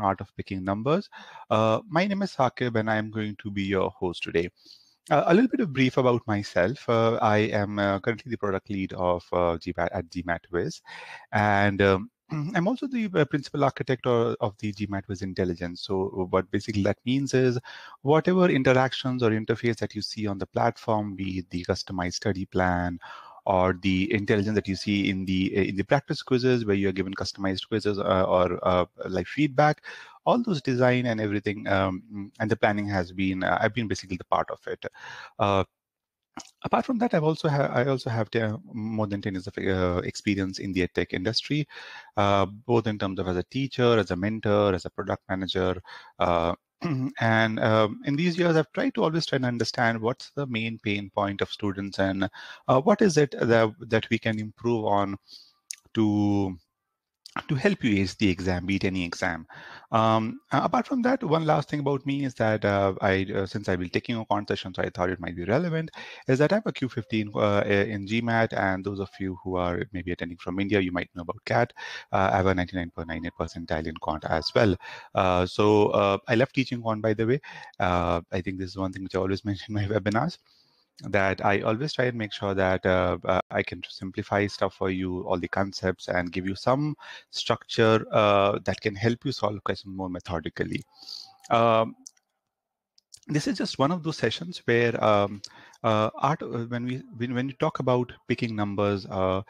Art of Picking Numbers. Uh, my name is Sakib, and I am going to be your host today. Uh, a little bit of brief about myself. Uh, I am uh, currently the product lead of uh, GMAT at GMATWiz, and um, I'm also the uh, principal architect of the GMATWiz intelligence. So what basically that means is whatever interactions or interface that you see on the platform, be it the customized study plan or the intelligence that you see in the eh, in the practice quizzes where you are given customized quizzes uh, or uh, like feedback all those design and everything um, and the planning has been uh, i've been basically the part of it uh, apart from that i've also ha- i also have more than 10 years of uh, experience in the tech industry uh, both in terms of as a teacher as a mentor as a product manager uh, and um, in these years, I've tried to always try and understand what's the main pain point of students and uh, what is it that, that we can improve on to to help you ace the exam, beat any exam. Um, apart from that, one last thing about me is that uh, I, uh, since I will taking a con so I thought it might be relevant, is that I'm a Q15 uh, in GMAT, and those of you who are maybe attending from India, you might know about CAT. Uh, I have a 99.98 percentile in quant as well. Uh, so uh, I love teaching quant, by the way. I think this is one thing which I always mention in my webinars that I always try and make sure that uh, uh, I can simplify stuff for you, all the concepts, and give you some structure uh, that can help you solve questions more methodically. Um, this is just one of those sessions where um, uh, art, uh, when we when, when you talk about picking numbers, uh,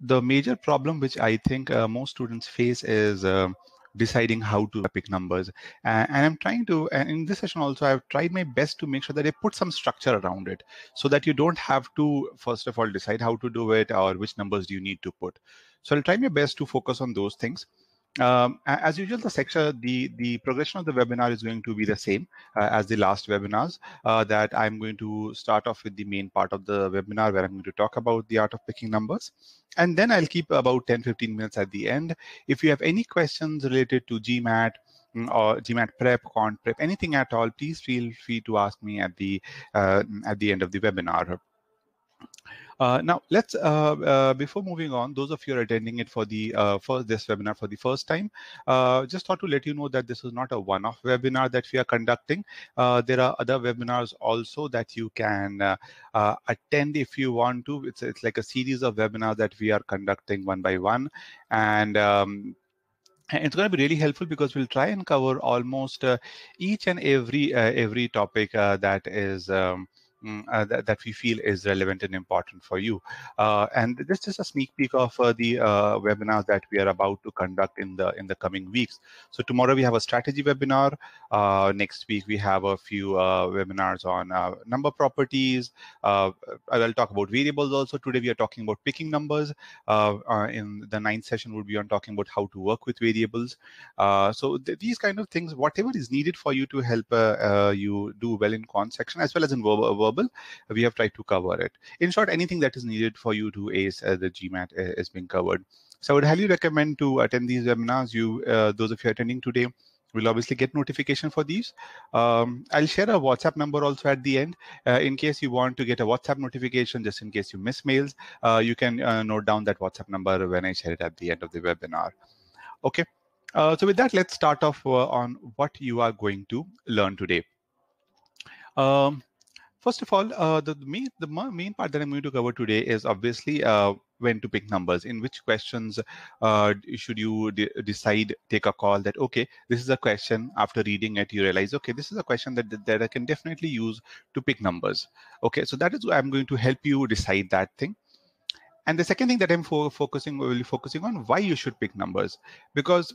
the major problem which I think most students face is um, deciding how to pick numbers. And, and I'm trying to, and in this session also, I've tried my best to make sure that I put some structure around it so that you don't have to, first of all, decide how to do it or which numbers do you need to put. So I'll try my best to focus on those things. Um, as usual, the section, the, the progression of the webinar is going to be the same uh, as the last webinars, uh, that I'm going to start off with the main part of the webinar where I'm going to talk about the art of picking numbers. And then I'll keep about 10, 15 minutes at the end. If you have any questions related to GMAT, mm, or GMAT prep, quant prep, anything at all, please feel free to ask me at the uh, at the end of the webinar. Uh, now, let's uh, uh, before moving on, those of you are attending it for the uh, first this webinar for the first time, uh, just thought to let you know that this is not a one-off webinar that we are conducting. Uh, there are other webinars also that you can attend if you want to. It's it's like a series of webinars that we are conducting one by one, and um, it's going to be really helpful because we'll try and cover almost each and every every topic that is. Um, Mm, uh, that, that, we feel is relevant and important for you. Uh, and this is a sneak peek of uh, the uh, webinar that we are about to conduct in the in the coming weeks. So tomorrow we have a strategy webinar. Uh, next week we have a few webinars on number properties. I'll talk about variables also. Today we are talking about picking numbers. in the ninth session we'll be on talking about how to work with variables. so th these kind of things, whatever is needed for you to help you do well in quant section as well as in verbal we have tried to cover it. In short, anything that is needed for you to ace uh, the GMAT is uh, being covered. So I would highly recommend to attend these webinars. You, uh, those of you attending today, will obviously get notification for these. Um, I'll share a WhatsApp number also at the end uh, in case you want to get a WhatsApp notification, just in case you miss mails, uh, you can uh, note down that WhatsApp number when I share it at the end of the webinar. Okay, so with that, let's start off on what you are going to learn today. Um, First of all, uh, the, main, the main part that I'm going to cover today is obviously uh, when to pick numbers, in which questions uh, should you de decide, take a call that, okay, this is a question after reading it, you realize, okay, this is a question that, that, I can definitely use to pick numbers. Okay, so that is why I'm going to help you decide that thing. And the second thing that I'm fo focusing, really focusing on why you should pick numbers, because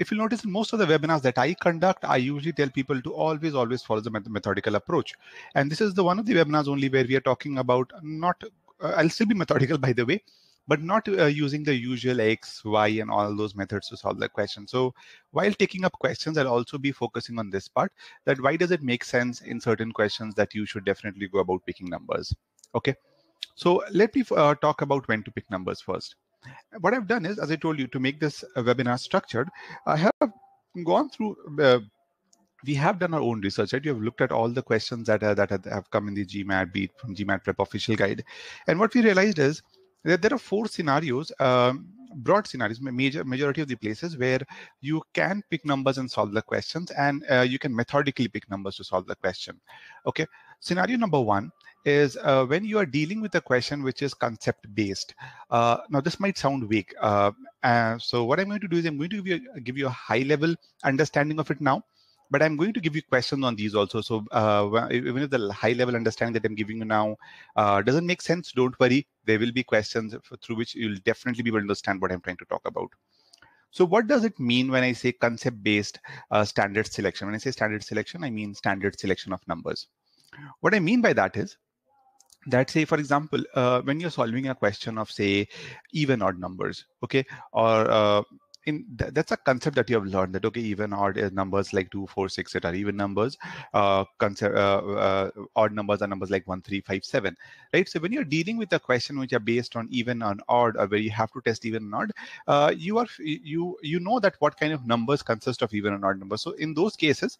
if you notice in most of the webinars that I conduct, I usually tell people to always, always follow the methodical approach. And this is the one of the webinars only where we are talking about not, uh, I'll still be methodical by the way, but not uh, using the usual X, Y, and all those methods to solve the question. So while taking up questions, I'll also be focusing on this part that why does it make sense in certain questions that you should definitely go about picking numbers. Okay. So let me uh, talk about when to pick numbers first. What I've done is, as I told you, to make this uh, webinar structured, I have gone through. Uh, we have done our own research, right? You have looked at all the questions that that have come in the GMAT, beat from GMAT Prep official guide, and what we realized is that there are four scenarios, um, broad scenarios, major majority of the places where you can pick numbers and solve the questions, and uh, you can methodically pick numbers to solve the question. Okay, scenario number one is uh, when you are dealing with a question which is concept based. Uh, now, this might sound vague. Uh, uh, so, what I'm going to do is I'm going to give you, a, give you a high level understanding of it now, but I'm going to give you questions on these also. So, uh, even if the high level understanding that I'm giving you now uh, doesn't make sense, don't worry. There will be questions for, through which you'll definitely be able to understand what I'm trying to talk about. So what does it mean when I say concept-based uh, standard selection? When I say standard selection, I mean standard selection of numbers. What I mean by that is that say for example uh, when you're solving a question of say even odd numbers okay or uh, in th- that's a concept that you have learned that okay even odd uh, numbers like two, four, six, etc. that are even numbers uh, concept, uh, uh, odd numbers are numbers like one, three, five, seven, right so when you're dealing with a question which are based on even on odd or where you have to test even and odd uh, you are you you know that what kind of numbers consist of even and odd numbers so in those cases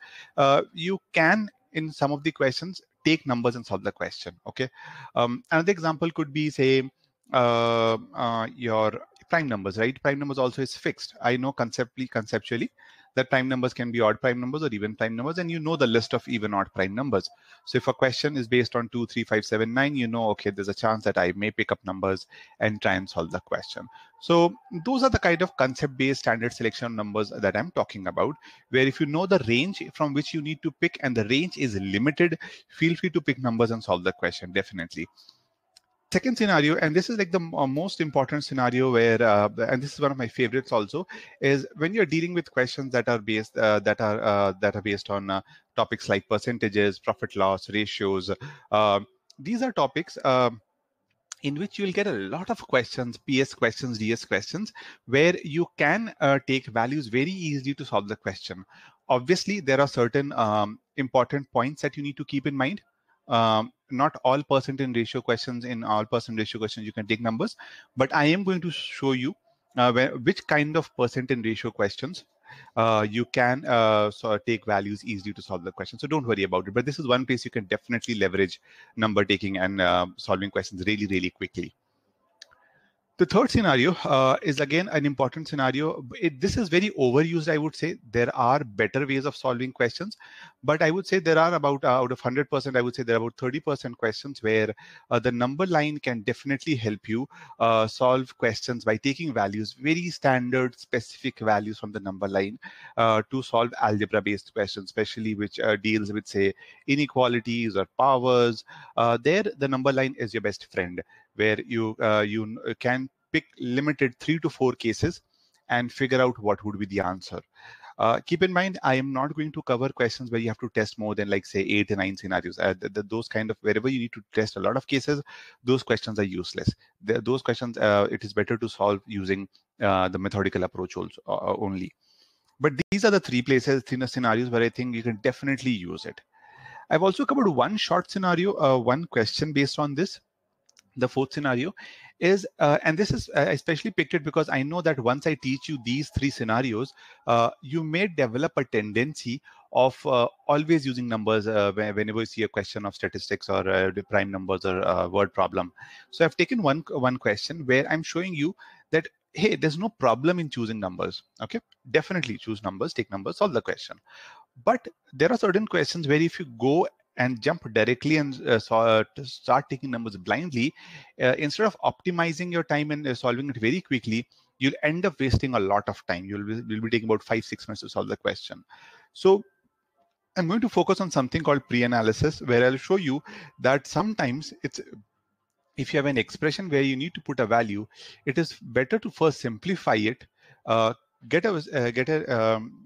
you can in some of the questions take numbers and solve the question. Okay. Um, another example could be say uh, uh, your prime numbers, right? Prime numbers also is fixed. I know conceptually, conceptually, that prime numbers can be odd prime numbers or even prime numbers and you know the list of even odd prime numbers so if a question is based on 2 3 5 7 9 you know okay there's a chance that i may pick up numbers and try and solve the question so those are the kind of concept based standard selection numbers that i'm talking about where if you know the range from which you need to pick and the range is limited feel free to pick numbers and solve the question definitely second scenario and this is like the uh, most important scenario where uh, and this is one of my favorites also is when you're dealing with questions that are based uh, that are uh, that are based on uh, topics like percentages profit loss ratios um, these are topics um, in which you'll get a lot of questions, PS questions, DS questions, where you can uh, take values very easily to solve the question. Obviously, there are certain um, important points that you need to keep in mind. Um, not all percent in ratio questions in all percent ratio questions you can take numbers but i am going to show you uh, where, which kind of percent in ratio questions uh, you can uh, sort of take values easily to solve the question. So don't worry about it. But this is one place you can definitely leverage number taking and uh, solving questions really, really quickly. The third scenario uh, is again an important scenario. It, this is very overused, I would say. There are better ways of solving questions, but I would say there are about uh, out of 100%, I would say there are about 30% questions where uh, the number line can definitely help you uh, solve questions by taking values, very standard specific values from the number line uh, to solve algebra based questions, especially which uh, deals with, say, inequalities or powers. there, the number line is your best friend where you uh, you uh, can pick limited three to four cases and figure out what would be the answer. Uh, keep in mind, I am not going to cover questions where you have to test more than like say eight to nine scenarios. Uh, th th those kind of wherever you need to test a lot of cases, those questions are useless. Th those questions, uh, it is better to solve using uh, the methodical approach also, uh, only. But these are the three places, three scenarios where I think you can definitely use it. I've also covered one short scenario, one question based on this the fourth scenario is uh, and this is uh, especially picked it because i know that once i teach you these three scenarios uh, you may develop a tendency of uh, always using numbers uh, whenever you see a question of statistics or uh, prime numbers or word problem so i've taken one one question where i'm showing you that hey there's no problem in choosing numbers okay definitely choose numbers take numbers solve the question but there are certain questions where if you go and jump directly and uh, uh start taking numbers blindly, uh, instead of optimizing your time and uh, solving it very quickly, you'll end up wasting a lot of time. You'll be, you'll be taking about five, six minutes to solve the question. So I'm going to focus on something called pre-analysis, where I'll show you that sometimes it's if you have an expression where you need to put a value, it is better to first simplify it, uh, get a uh, get a um,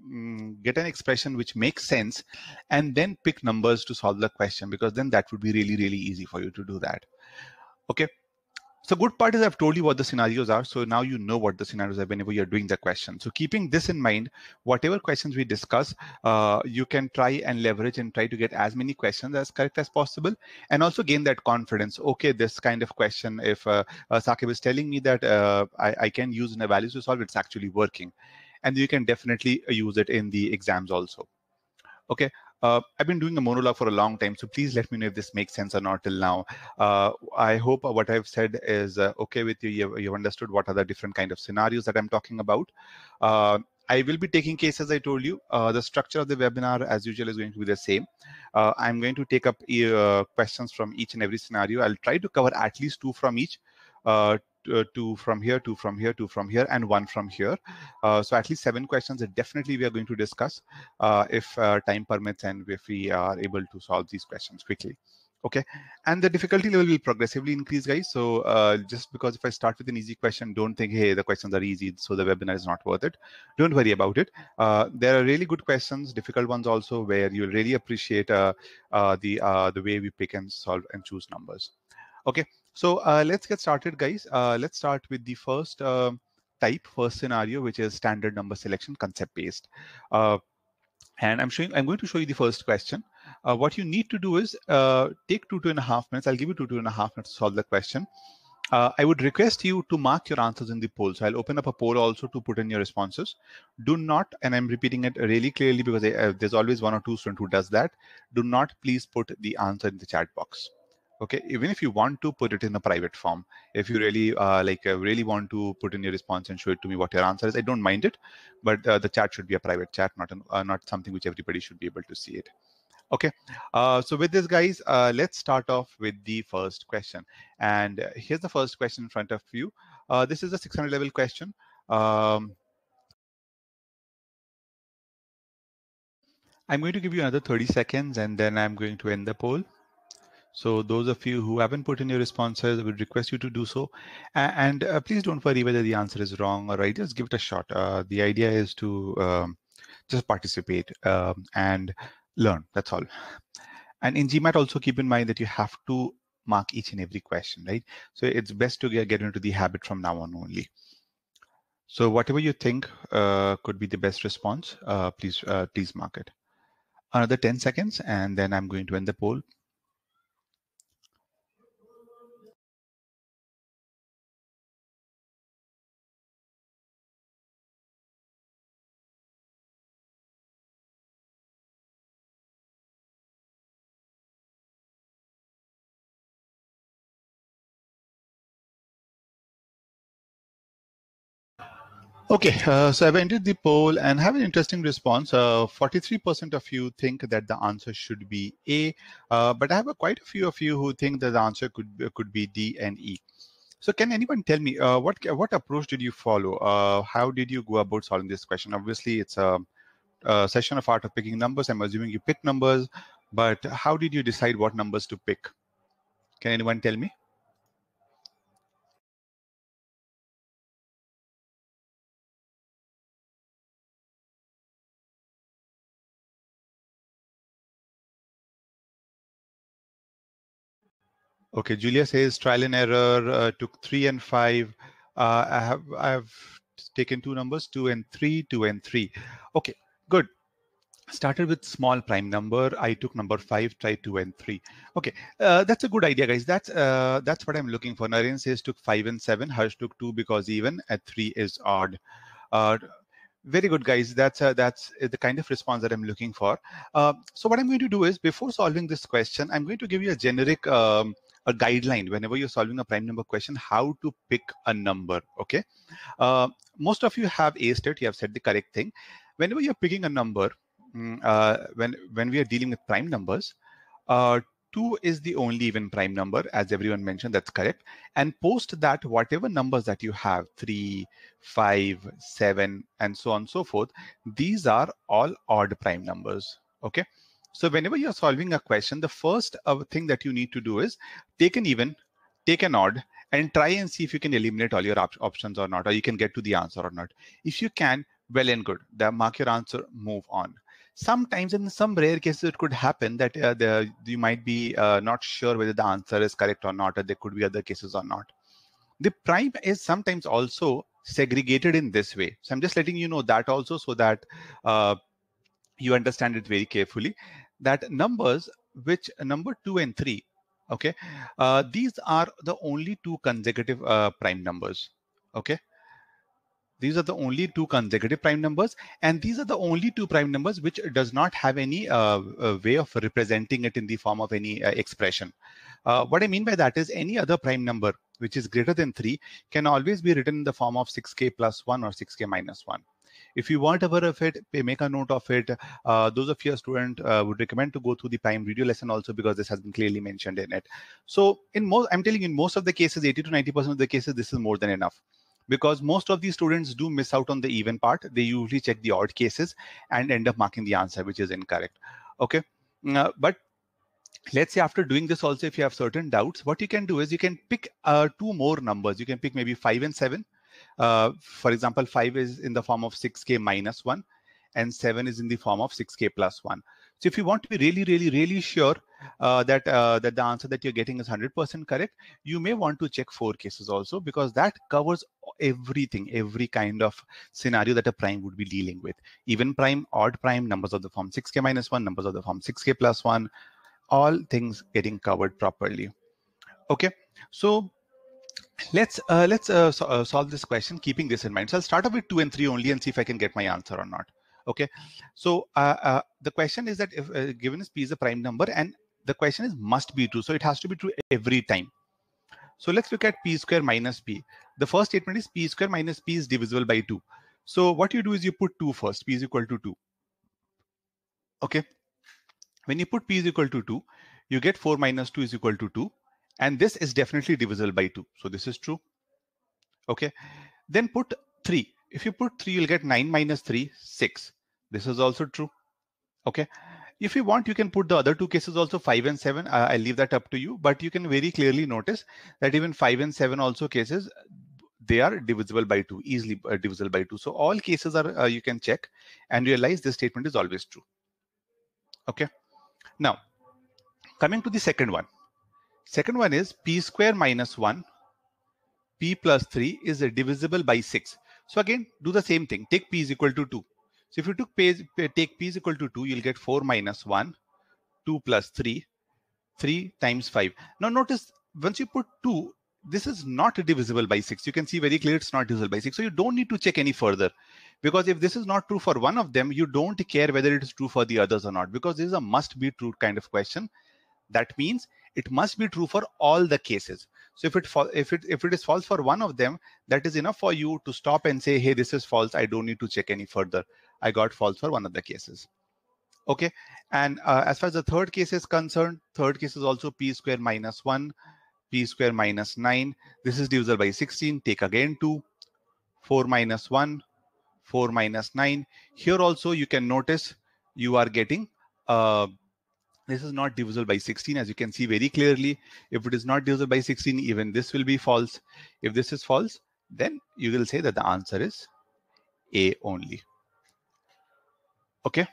mm, get an expression which makes sense and then pick numbers to solve the question because then that would be really really easy for you to do that okay so good part is I've told you what the scenarios are. So now you know what the scenarios are whenever you're doing the question. So keeping this in mind, whatever questions we discuss, uh, you can try and leverage and try to get as many questions as correct as possible and also gain that confidence. Okay, this kind of question, if uh, uh Sakib is telling me that uh, I, I, can use in a value to solve, it's actually working. And you can definitely use it in the exams also. Okay, uh, I've been doing a monologue for a long time, so please let me know if this makes sense or not till now. Uh, I hope uh, what I've said is uh, okay with you. You've, you've, understood what are the different kind of scenarios that I'm talking about. Uh, I will be taking cases, as I told you. Uh, the structure of the webinar, as usual, is going to be the same. I'm going to take up questions from each and every scenario. I'll try to cover at least two from each uh, two from here, two from here, two from here, and one from here. Uh, so at least seven questions that definitely we are going to discuss uh, if uh, time permits and if we are able to solve these questions quickly. Okay, and the difficulty level will progressively increase, guys. So uh, just because if I start with an easy question, don't think, hey, the questions are easy, so the webinar is not worth it. Don't worry about it. Uh, there are really good questions, difficult ones also, where you'll really appreciate the the way we pick and solve and choose numbers. Okay, so uh, let's get started, guys. Uh, let's start with the first uh, type, first scenario, which is standard number selection concept based. Uh, and I'm showing, I'm going to show you the first question. Uh, what you need to do is uh, take two, two and a half minutes. I'll give you two, two and a half minutes to solve the question. Uh, I would request you to mark your answers in the poll. So I'll open up a poll also to put in your responses. Do not, and I'm repeating it really clearly because I, uh, there's always one or two student who does that. Do not please put the answer in the chat box okay even if you want to put it in a private form if you really uh, like uh, really want to put in your response and show it to me what your answer is i don't mind it but uh, the chat should be a private chat not an, uh, not something which everybody should be able to see it okay uh, so with this guys uh, let's start off with the first question and here's the first question in front of you this is a 600 level question um, I'm going to give you another 30 seconds and then I'm going to end the poll. So those of you who haven't put in your responses, I would request you to do so. And, uh, please don't worry whether the answer is wrong or right. Just give it a shot. Uh, the idea is to um, just participate um, and learn. That's all. And in GMAT, also keep in mind that you have to mark each and every question, right? So it's best to get, into the habit from now on only. So whatever you think uh, could be the best response, uh, please uh, please mark it. Another 10 seconds, and then I'm going to end the poll. Okay, uh, so I've entered the poll and have an interesting response. 43% uh, of you think that the answer should be A, uh, but I have a, quite a few of you who think that the answer could be, uh, could be D and E. So can anyone tell me uh, what what approach did you follow? how did you go about solving this question? Obviously, it's a, a session of art of picking numbers. I'm assuming you picked numbers, but how did you decide what numbers to pick? Can anyone tell me? Okay, Julia says trial and error uh, took three and five. Uh, I have I have taken two numbers, two and three, two and three. Okay, good. Started with small prime number. I took number five, tried two and three. Okay, uh, that's a good idea, guys. That's uh, that's what I'm looking for. Naren says took five and seven. Harsh took two because even at three is odd. Uh, very good, guys. That's uh, that's the kind of response that I'm looking for. so what I'm going to do is before solving this question, I'm going to give you a generic. Um, a guideline whenever you're solving a prime number question how to pick a number okay uh, most of you have aced it you have said the correct thing whenever you're picking a number mm, uh, when when we are dealing with prime numbers uh, 2 is the only even prime number as everyone mentioned that's correct and post that whatever numbers that you have three, five, seven, and so on and so forth these are all odd prime numbers okay so whenever you're solving a question, the first uh, thing that you need to do is take an even, take an odd, and try and see if you can eliminate all your op- options or not, or you can get to the answer or not. If you can, well and good. The mark your answer, move on. Sometimes, in some rare cases, it could happen that uh, the, you might be uh, not sure whether the answer is correct or not, or there could be other cases or not. The prime is sometimes also segregated in this way. So I'm just letting you know that also so that uh, you understand it very carefully that numbers which number 2 and 3 okay uh, these are the only two consecutive uh, prime numbers okay these are the only two consecutive prime numbers and these are the only two prime numbers which does not have any uh, uh way of representing it in the form of any uh, expression uh, what i mean by that is any other prime number which is greater than 3 can always be written in the form of 6k plus 1 or 6k minus 1 if you weren't aware of it, make a note of it. Uh, those of your student uh, would recommend to go through the prime video lesson also because this has been clearly mentioned in it. So in most, I'm telling you, in most of the cases, 80 to 90% of the cases, this is more than enough because most of these students do miss out on the even part. They usually check the odd cases and end up marking the answer, which is incorrect. Okay. Uh, but let's say after doing this also, if you have certain doubts, what you can do is you can pick uh, two more numbers. You can pick maybe five and seven uh, for example, 5 is in the form of 6k minus 1 and 7 is in the form of 6k plus 1. So if you want to be really, really, really sure uh, that, uh, that the answer that you're getting is 100% correct, you may want to check four cases also because that covers everything, every kind of scenario that a prime would be dealing with. Even prime, odd prime, numbers of the form 6k minus 1, numbers of the form 6k plus 1, all things getting covered properly. Okay, so Let's uh, let's uh, so, uh, solve this question keeping this in mind. So I'll start off with two and three only and see if I can get my answer or not. Okay. So uh, uh, the question is that if uh, given is p is a prime number and the question is must be true. So it has to be true every time. So let's look at p square minus p. The first statement is p square minus p is divisible by 2. So what you do is you put 2 first. p is equal to 2. Okay. When you put p is equal to 2, you get 4 minus 2 is equal to 2 and this is definitely divisible by 2. So this is true. Okay. Then put 3. If you put 3, you'll get 9 minus 3, 6. This is also true. Okay. If you want, you can put the other two cases also 5 and 7. I, I'll leave that up to you. But you can very clearly notice that even 5 and 7 also cases, they are divisible by 2, easily uh, divisible by 2. So all cases are uh, you can check and realize this statement is always true. Okay. Now, coming to the second one Second one is p square minus 1, p plus 3 is divisible by 6. So again, do the same thing. Take p is equal to 2. So if you took p, take p is equal to 2, you'll get 4 minus 1, 2 plus 3, 3 times 5. Now notice, once you put 2, this is not divisible by 6. You can see very clear it's not divisible by 6. So you don't need to check any further. Because if this is not true for one of them, you don't care whether it is true for the others or not. Because this is a must be true kind of question. That means it must be true for all the cases. So if it if it if it is false for one of them, that is enough for you to stop and say, hey, this is false. I don't need to check any further. I got false for one of the cases. Okay. And uh, as far as the third case is concerned, third case is also p square minus one, p square minus nine. This is divisible by 16. Take again two, four minus one, four minus nine. Here also you can notice you are getting uh, this is not divisible by 16 as you can see very clearly if it is not divisible by 16 even this will be false if this is false then you will say that the answer is a only okay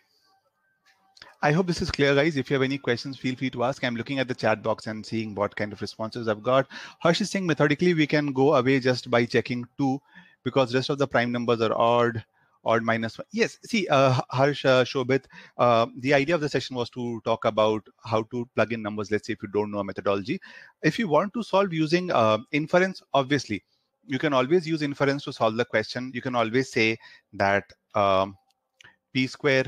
I hope this is clear, guys. If you have any questions, feel free to ask. I'm looking at the chat box and seeing what kind of responses I've got. Harsh is saying methodically we can go away just by checking two because rest of the prime numbers are odd or minus one. Yes, see, uh, Harsh, uh, Shobit, uh, the idea of the session was to talk about how to plug in numbers. Let's say if you don't know a methodology, if you want to solve using uh, inference, obviously, you can always use inference to solve the question. You can always say that um, p square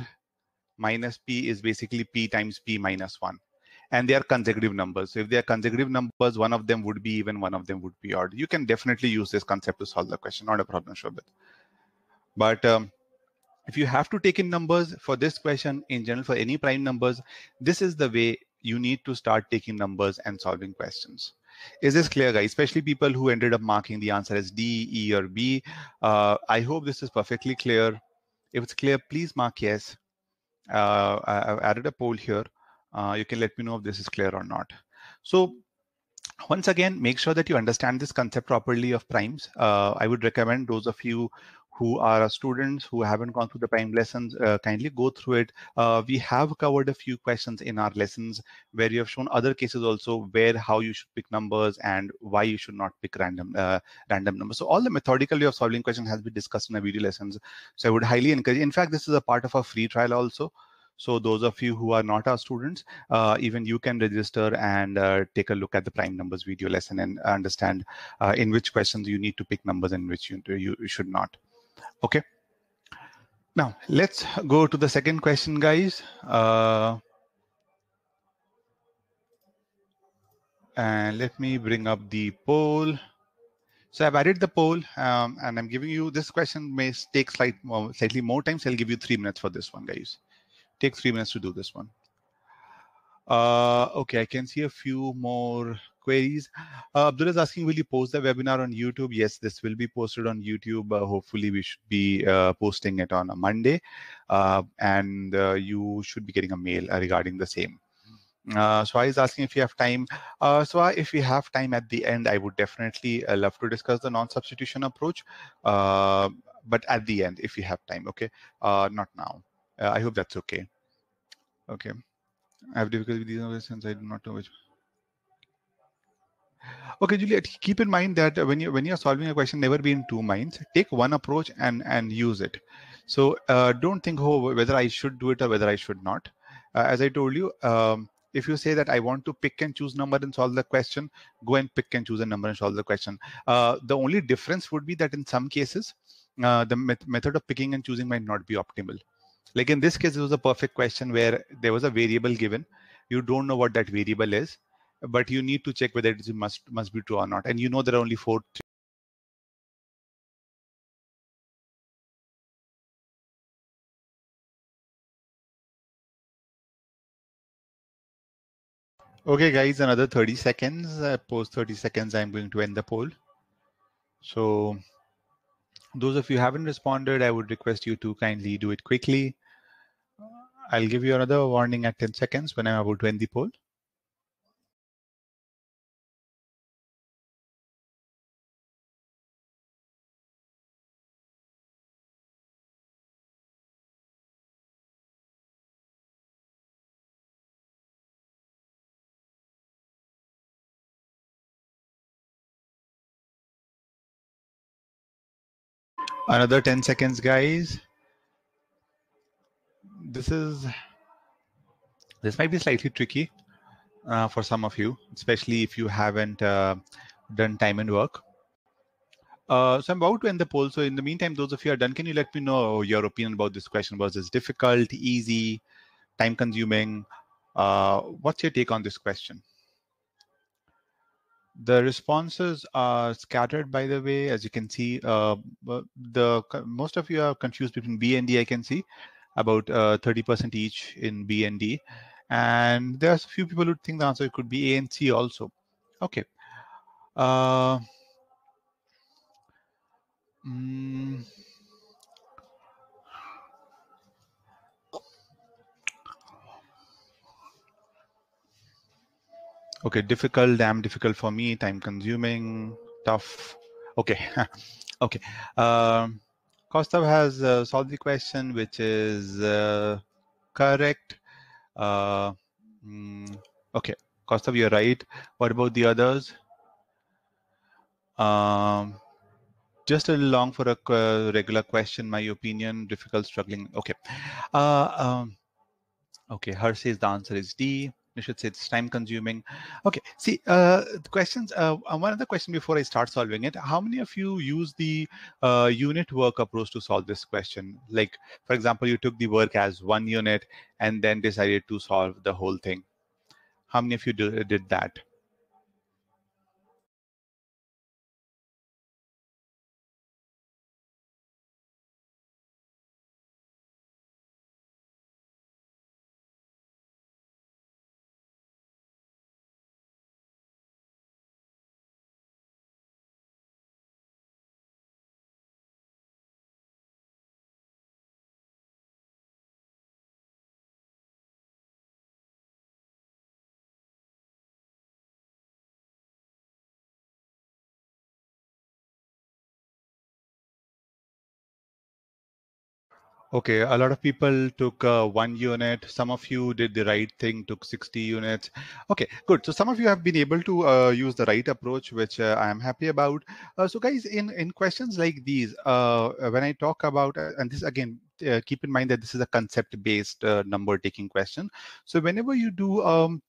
minus p is basically p times p minus one and they are consecutive numbers. So if they are consecutive numbers, one of them would be even, one of them would be odd. You can definitely use this concept to solve the question. Not a problem, Shobit. But um, if you have to take in numbers for this question in general for any prime numbers, this is the way you need to start taking numbers and solving questions. Is this clear, guys? Especially people who ended up marking the answer as D, E, or B. Uh, I hope this is perfectly clear. If it's clear, please mark yes. Uh, I, have added a poll here. Uh, you can let me know if this is clear or not. So once again, make sure that you understand this concept properly of primes. Uh, I would recommend those of you who are our students who haven't gone through the prime lessons uh, kindly go through it uh, we have covered a few questions in our lessons where you have shown other cases also where how you should pick numbers and why you should not pick random uh, random numbers so all the methodical way of solving question has been discussed in the video lessons so i would highly encourage in fact this is a part of our free trial also so those of you who are not our students, uh, even you can register and uh, take a look at the prime numbers video lesson and understand uh, in which questions you need to pick numbers and which you, you should not. Okay. Now let's go to the second question, guys. Uh, and let me bring up the poll. So I've added the poll um, and I'm giving you this question may take slight, slightly more time. So I'll give you three minutes for this one, guys. Take three minutes to do this one. Uh, okay, I can see a few more queries. Uh, Abdul is asking, will you post the webinar on YouTube? Yes, this will be posted on YouTube. Uh, hopefully, we should be uh, posting it on a Monday, uh, and uh, you should be getting a mail uh, regarding the same. Uh, so I is asking if you have time. Uh, so if we have time at the end, I would definitely uh, love to discuss the non-substitution approach, uh, but at the end, if you have time, okay, not now. I hope that's okay. Okay. I have difficulty with these questions. I do not know which. Okay, Juliet, keep in mind that when you when you're solving a question, never be in two minds. Take one approach and and use it. So uh, don't think, oh, whether I should do it or whether I should not. Uh, as I told you, um, if you say that I want to pick and choose number and solve the question, go and pick and choose a number and solve the question. Uh, the only difference would be that in some cases, uh, the met method of picking and choosing might not be optimal. Like in this case, it was a perfect question where there was a variable given. You don't know what that variable is, but you need to check whether it must must be true or not. And you know there are only four Okay, guys, another 30 seconds. Uh, post 30 seconds, I'm going to end the poll. So those of you haven't responded, I would request you to kindly do it quickly. I'll give you another warning at 10 seconds when I'm about to end the poll. Another 10 seconds, guys. This is, this might be slightly tricky uh, for some of you, especially if you haven't uh, done time and work. Uh, so I'm about to end the poll. So in the meantime, those of you are done, can you let me know your opinion about this question? Was this difficult, easy, time consuming? Uh, what's your take on this question? The responses are scattered, by the way, as you can see. Uh, the most of you are confused between B and D. I can see about 30% uh, each in B and D, and there's a few people who think the answer could be A and C also. Okay. Uh, mm, Okay, difficult, damn difficult for me, time consuming, tough. Okay, okay. Um, Kostav has uh, solved the question, which is uh, correct. Uh, mm, okay, Kostov, you're right. What about the others? Um, just a long for a uh, regular question, my opinion, difficult, struggling. Okay. Uh, um, okay, Hersey's the answer is D. I should say it's time consuming. Okay, see, uh, questions, uh, uh, one other question before I start solving it. How many of you use the uh, unit work approach to solve this question? Like, for example, you took the work as one unit and then decided to solve the whole thing. How many of you do, did that? Okay, a lot of people took uh, one unit. Some of you did the right thing, took 60 units. Okay, good. So some of you have been able to uh, use the right approach, which uh, I am happy about. Uh, so guys, in, in questions like these, uh, when I talk about, uh, and this again, keep in mind that this is a concept-based number taking question. So whenever you do um,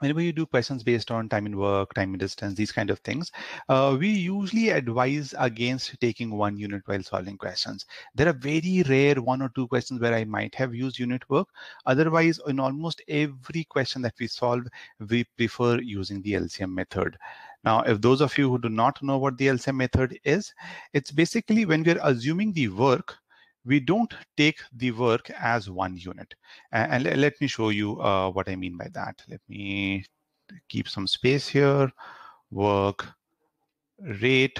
whenever you do questions based on time and work, time and distance, these kind of things, uh, we usually advise against taking one unit while solving questions. There are very rare one or two questions where I might have used unit work. Otherwise, in almost every question that we solve, we prefer using the LCM method. Now, if those of you who do not know what the LCM method is, it's basically when we're assuming the work, we don't take the work as one unit. And, let me show you uh, what I mean by that. Let me keep some space here. Work rate,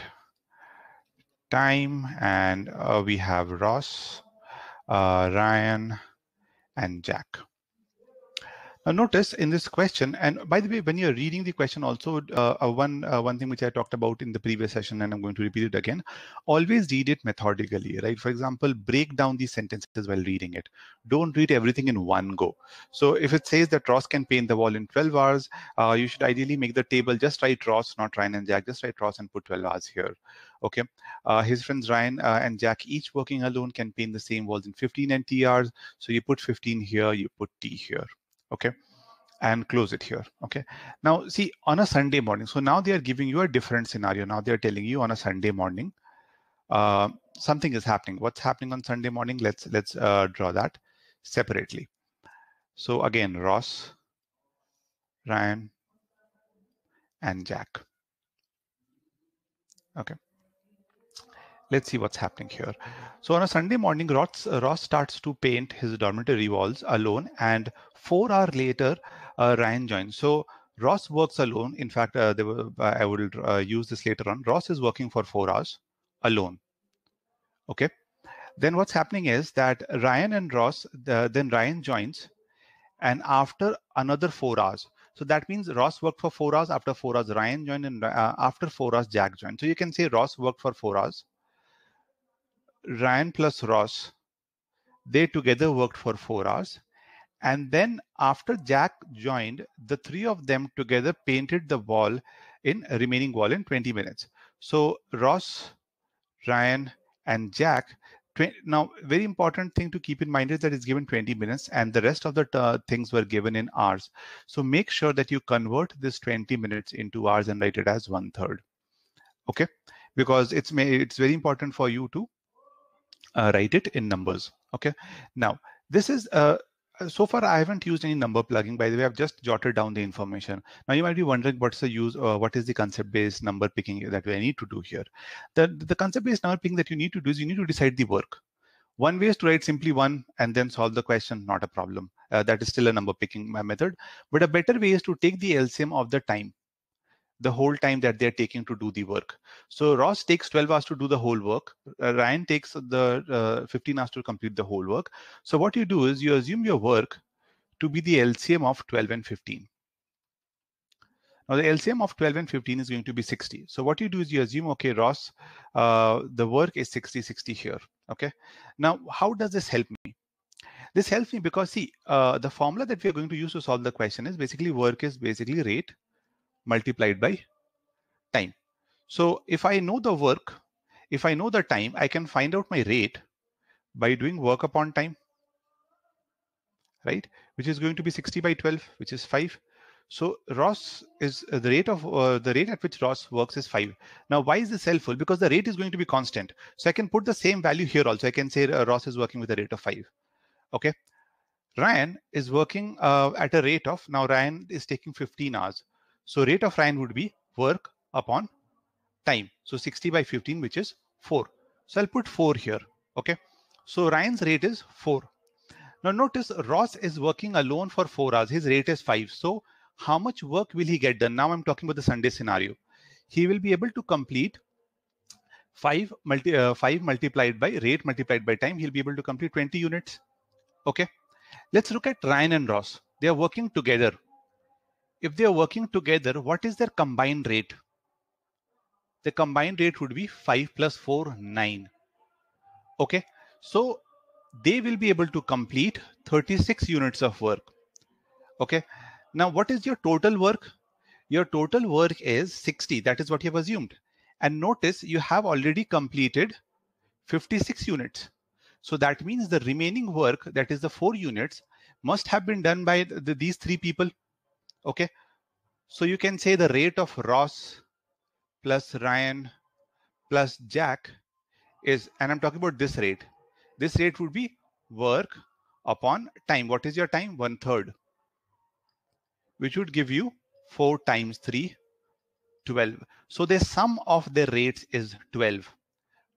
time, and uh, we have Ross, uh, Ryan, and Jack. Now uh, notice in this question, and by the way, when you're reading the question also, uh, uh, one, uh, one thing which I talked about in the previous session, and I'm going to repeat it again, always read it methodically, right? For example, break down the sentences while reading it. Don't read everything in one go. So if it says that Ross can paint the wall in 12 hours, uh, you should ideally make the table, just write Ross, not Ryan and Jack, just write Ross and put 12 hours here. Okay, uh, his friends Ryan and Jack, each working alone, can paint the same walls in 15 and T hours. So you put 15 here, you put T here okay and close it here okay now see on a sunday morning so now they are giving you a different scenario now they're telling you on a sunday morning uh, something is happening what's happening on sunday morning let's let's uh, draw that separately so again ross ryan and jack okay let's see what's happening here. So on a Sunday morning, Ross, Ross starts to paint his dormitory walls alone and Four hours later, uh, Ryan joins. So Ross works alone. In fact, uh, were, uh, I will uh, use this later on. Ross is working for four hours alone. Okay. Then what's happening is that Ryan and Ross, the, then Ryan joins, and after another four hours. So that means Ross worked for four hours. After four hours, Ryan joined, and uh, after four hours, Jack joined. So you can say Ross worked for four hours. Ryan plus Ross, they together worked for four hours. And then after Jack joined, the three of them together painted the wall in remaining wall in 20 minutes. So Ross, Ryan, and Jack. Now, very important thing to keep in mind is that it's given 20 minutes, and the rest of the things were given in hours. So make sure that you convert this 20 minutes into hours and write it as one third. Okay, because it's it's very important for you to uh, write it in numbers. Okay, now this is uh, uh, so far I haven't used any number plugging. By the way, I've just jotted down the information. Now you might be wondering what's the use or uh, what is the concept-based number picking that we need to do here. The, the concept-based number picking that you need to do is you need to decide the work. One way is to write simply one and then solve the question, not a problem. Uh, that is still a number picking method. But a better way is to take the LCM of the time the whole time that they're taking to do the work. So Ross takes 12 hours to do the whole work. Uh, Ryan takes the uh, 15 hours to complete the whole work. So what you do is you assume your work to be the LCM of 12 and 15. Now the LCM of 12 and 15 is going to be 60. So what you do is you assume, okay, Ross, uh, the work is 60, 60 here. Okay. Now, how does this help me? This helps me because see, uh, the formula that we are going to use to solve the question is basically work is basically rate multiplied by time. So if I know the work, if I know the time, I can find out my rate by doing work upon time, right? Which is going to be 60 by 12, which is five. So Ross is uh, the rate of uh, the rate at which Ross works is five. Now, why is this helpful? Because the rate is going to be constant. So I can put the same value here also. I can say uh, is working with a rate of five. Okay. Ryan is working uh, at a rate of now Ryan is taking 15 hours. So rate of Ryan would be work upon time. So 60 by 15, which is 4. So I'll put 4 here. Okay. So Ryan's rate is 4. Now notice Ross is working alone for 4 hours. His rate is 5. So how much work will he get done? Now I'm talking about the Sunday scenario. He will be able to complete 5 multi uh, 5 multiplied by rate multiplied by time. He'll be able to complete 20 units. Okay. Let's look at Ryan and Ross. They are working together if they are working together, what is their combined rate? The combined rate would be 5 plus 4, 9. Okay, so they will be able to complete 36 units of work. Okay, now what is your total work? Your total work is 60, that is what you have assumed. And notice you have already completed 56 units. So that means the remaining work, that is the four units, must have been done by the, these three people Okay. So you can say the rate of Ross plus Ryan plus Jack is, and I'm talking about this rate. This rate would be work upon time. What is your time? One third, which would give you four times three, 12. So the sum of the rates is 12.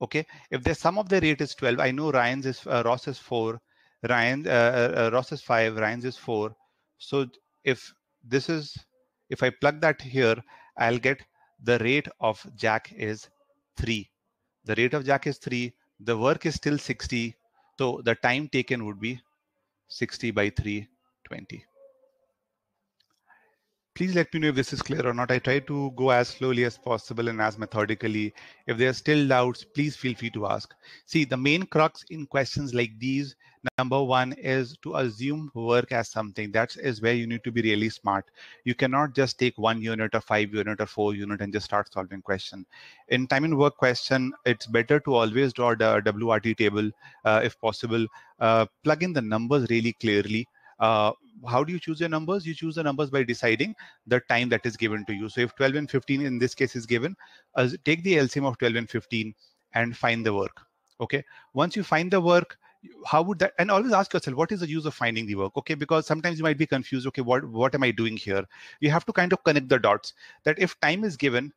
Okay. If the sum of the rate is 12, I know Ryan's is, uh, Ross is four, Ryan, uh, uh, uh Ross is five, Ryan's is four. So if this is, if I plug that here, I'll get the rate of jack is 3. The rate of jack is 3. The work is still 60. So the time taken would be 60 by 3, 20 please let me know if this is clear or not. I try to go as slowly as possible and as methodically. If there are still doubts, please feel free to ask. See, the main crux in questions like these, number one is to assume work as something. That is where you need to be really smart. You cannot just take one unit or five unit or four unit and just start solving question. In time and work question, it's better to always draw the WRT table uh, if possible. Uh, plug in the numbers really clearly uh, how do you choose your numbers you choose the numbers by deciding the time that is given to you so if 12 and 15 in this case is given uh, take the lcm of 12 and 15 and find the work okay once you find the work how would that and always ask yourself what is the use of finding the work okay because sometimes you might be confused okay what what am i doing here you have to kind of connect the dots that if time is given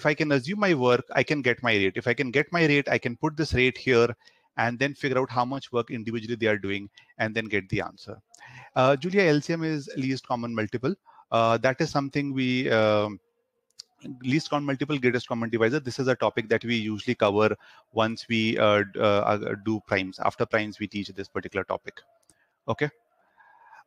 if i can assume my work i can get my rate if i can get my rate i can put this rate here and then figure out how much work individually they are doing and then get the answer uh, Julia LCM is least common multiple. Uh, that is something we um, least common multiple greatest common divisor this is a topic that we usually cover once we uh, uh, uh, do primes after primes we teach this particular topic okay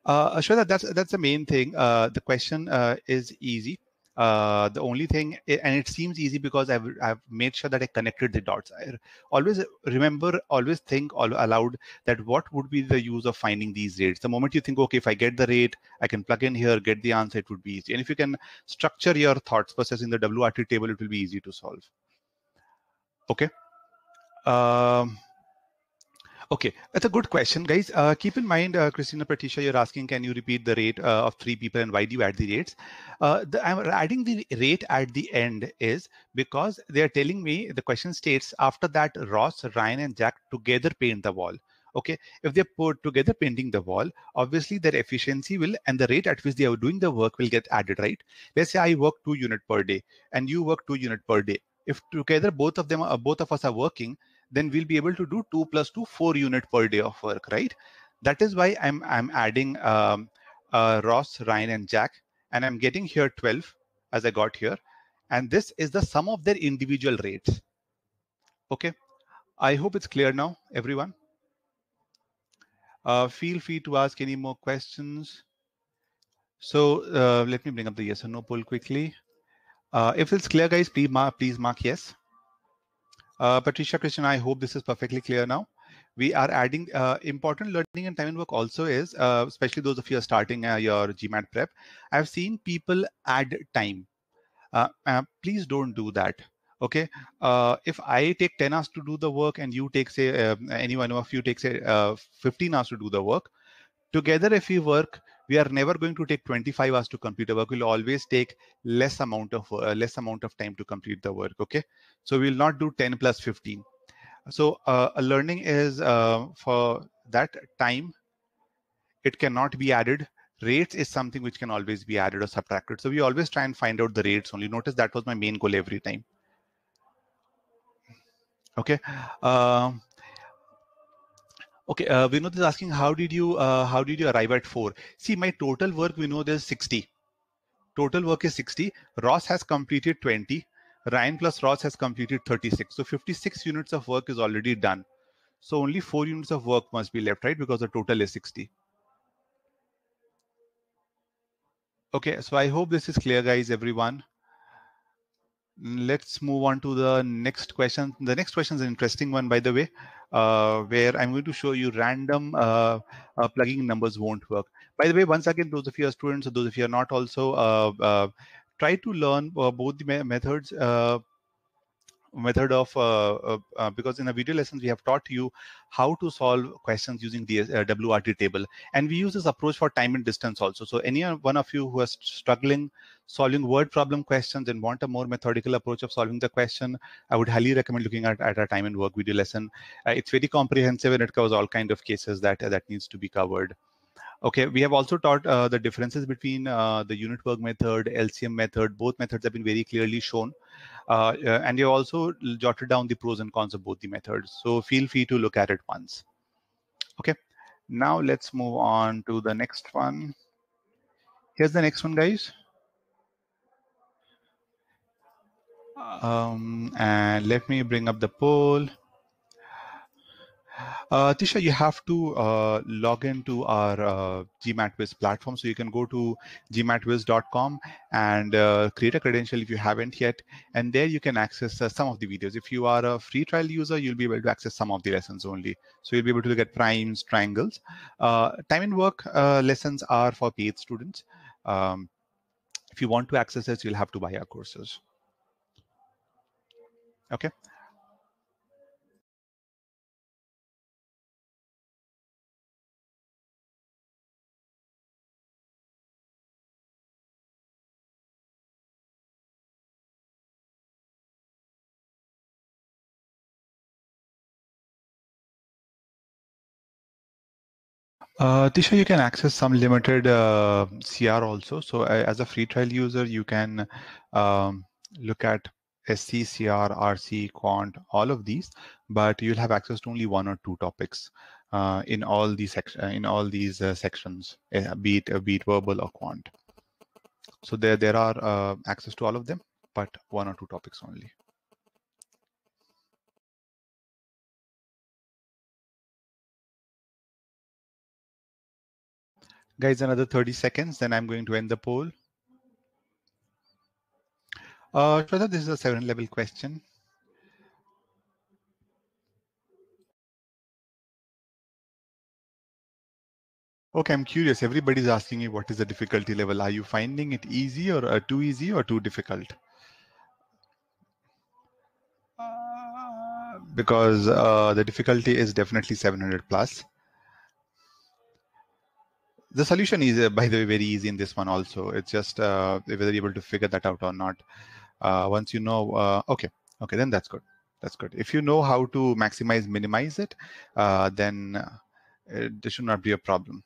uh, Shweta, that's that's the main thing uh, the question is easy uh, the only thing and it seems easy because i've i've made sure that i connected the dots I always remember always think all aloud that what would be the use of finding these rates the moment you think okay if i get the rate i can plug in here get the answer it would be easy and if you can structure your thoughts process in the wrt table it will be easy to solve okay um, Okay, that's a good question, guys. Uh, keep in mind, uh, Christina Patricia, you're asking, can you repeat the rate uh, of three people and why do you add the rates? Uh, the, I'm adding the rate at the end is because they're telling me the question states after that Ross, Ryan, and Jack together paint the wall. Okay, if they're put together painting the wall, obviously their efficiency will and the rate at which they are doing the work will get added, right? Let's say I work two unit per day and you work two unit per day if together both of them uh, both of us are working then we'll be able to do 2 plus 2 4 unit per day of work right that is why i'm i'm adding um, uh, ross ryan and jack and i'm getting here 12 as i got here and this is the sum of their individual rates okay i hope it's clear now everyone uh, feel free to ask any more questions so uh, let me bring up the yes or no poll quickly uh, if it's clear guys please mark please mark yes uh, Patricia, Christian, I hope this is perfectly clear now. We are adding uh, important learning and time and work also is, uh, especially those of you are starting uh, your GMAT prep. I've seen people add time. Uh, uh, please don't do that. Okay. if I take 10 hours to do the work and you take, say, anyone one of you takes 15 hours to do the work, together if you work, we are never going to take 25 hours to complete the work. We'll always take less amount of uh, less amount of time to complete the work. Okay, so we'll not do 10 plus 15. So uh, learning is uh, for that time. It cannot be added. Rates is something which can always be added or subtracted. So we always try and find out the rates only. Notice that was my main goal every time. Okay. Um, Okay, uh, Vinod is asking how did you uh, how did you arrive at four? See, my total work we know there's 60. Total work is 60. Ross has completed 20. Ryan plus Ross has completed 36. So 56 units of work is already done. So only four units of work must be left, right? Because the total is 60. Okay, so I hope this is clear, guys, everyone. Let's move on to the next question. The next question is an interesting one, by the way uh, where I'm going to show you random uh, uh, plugging numbers won't work. By the way, once again, those of you are students, or those of you are not also, uh, uh, try to learn uh, both the me methods method of uh, uh, uh, because in a video lesson we have taught you how to solve questions using the WRT table, and we use this approach for time and distance also. So any one of you who is struggling solving word problem questions and want a more methodical approach of solving the question, I would highly recommend looking at, at our time and work video lesson. Uh, it's very comprehensive and it covers all kind of cases that uh, that needs to be covered. Okay, we have also taught uh, the differences between the unit work method, LCM method. Both methods have been very clearly shown. Uh, uh, and you also jotted down the pros and cons of both the methods. So feel free to look at it once. Okay, now let's move on to the next one. Here's the next one, guys. Um, and let me bring up the poll. Uh, Tisha, you have to uh, log into our uh, GMATWiz platform. So you can go to gmatwiz.com and uh, create a credential if you haven't yet. And there you can access uh, some of the videos. If you are a free trial user, you'll be able to access some of the lessons only. So you'll be able to look at primes, triangles. Uh, time and work uh, lessons are for paid students. Um, if you want to access this, you'll have to buy our courses. Okay. Uh, Tisha, you can access some limited uh, CR also. So uh, as a free trial user, you can um, look at SC, CR, RC, Quant, all of these, but you'll have access to only one or two topics uh, in all these sections, uh, in all these uh, sections, eh, be it uh, be it verbal or quant. So there there are access to all of them, but one or two topics only. Guys, another 30 seconds, then I'm going to end the poll. Uh, Shweta, this is a seven level question. Okay, I'm curious. Everybody's asking you what is the difficulty level. Are you finding it easy or uh, too easy or too difficult? Uh, because uh, the difficulty is definitely 700 plus the solution is uh, by the way very easy in this one also it's just uh, whether you're able to figure that out or not uh, once you know uh, okay okay then that's good that's good if you know how to maximize minimize it uh, then uh, there should not be a problem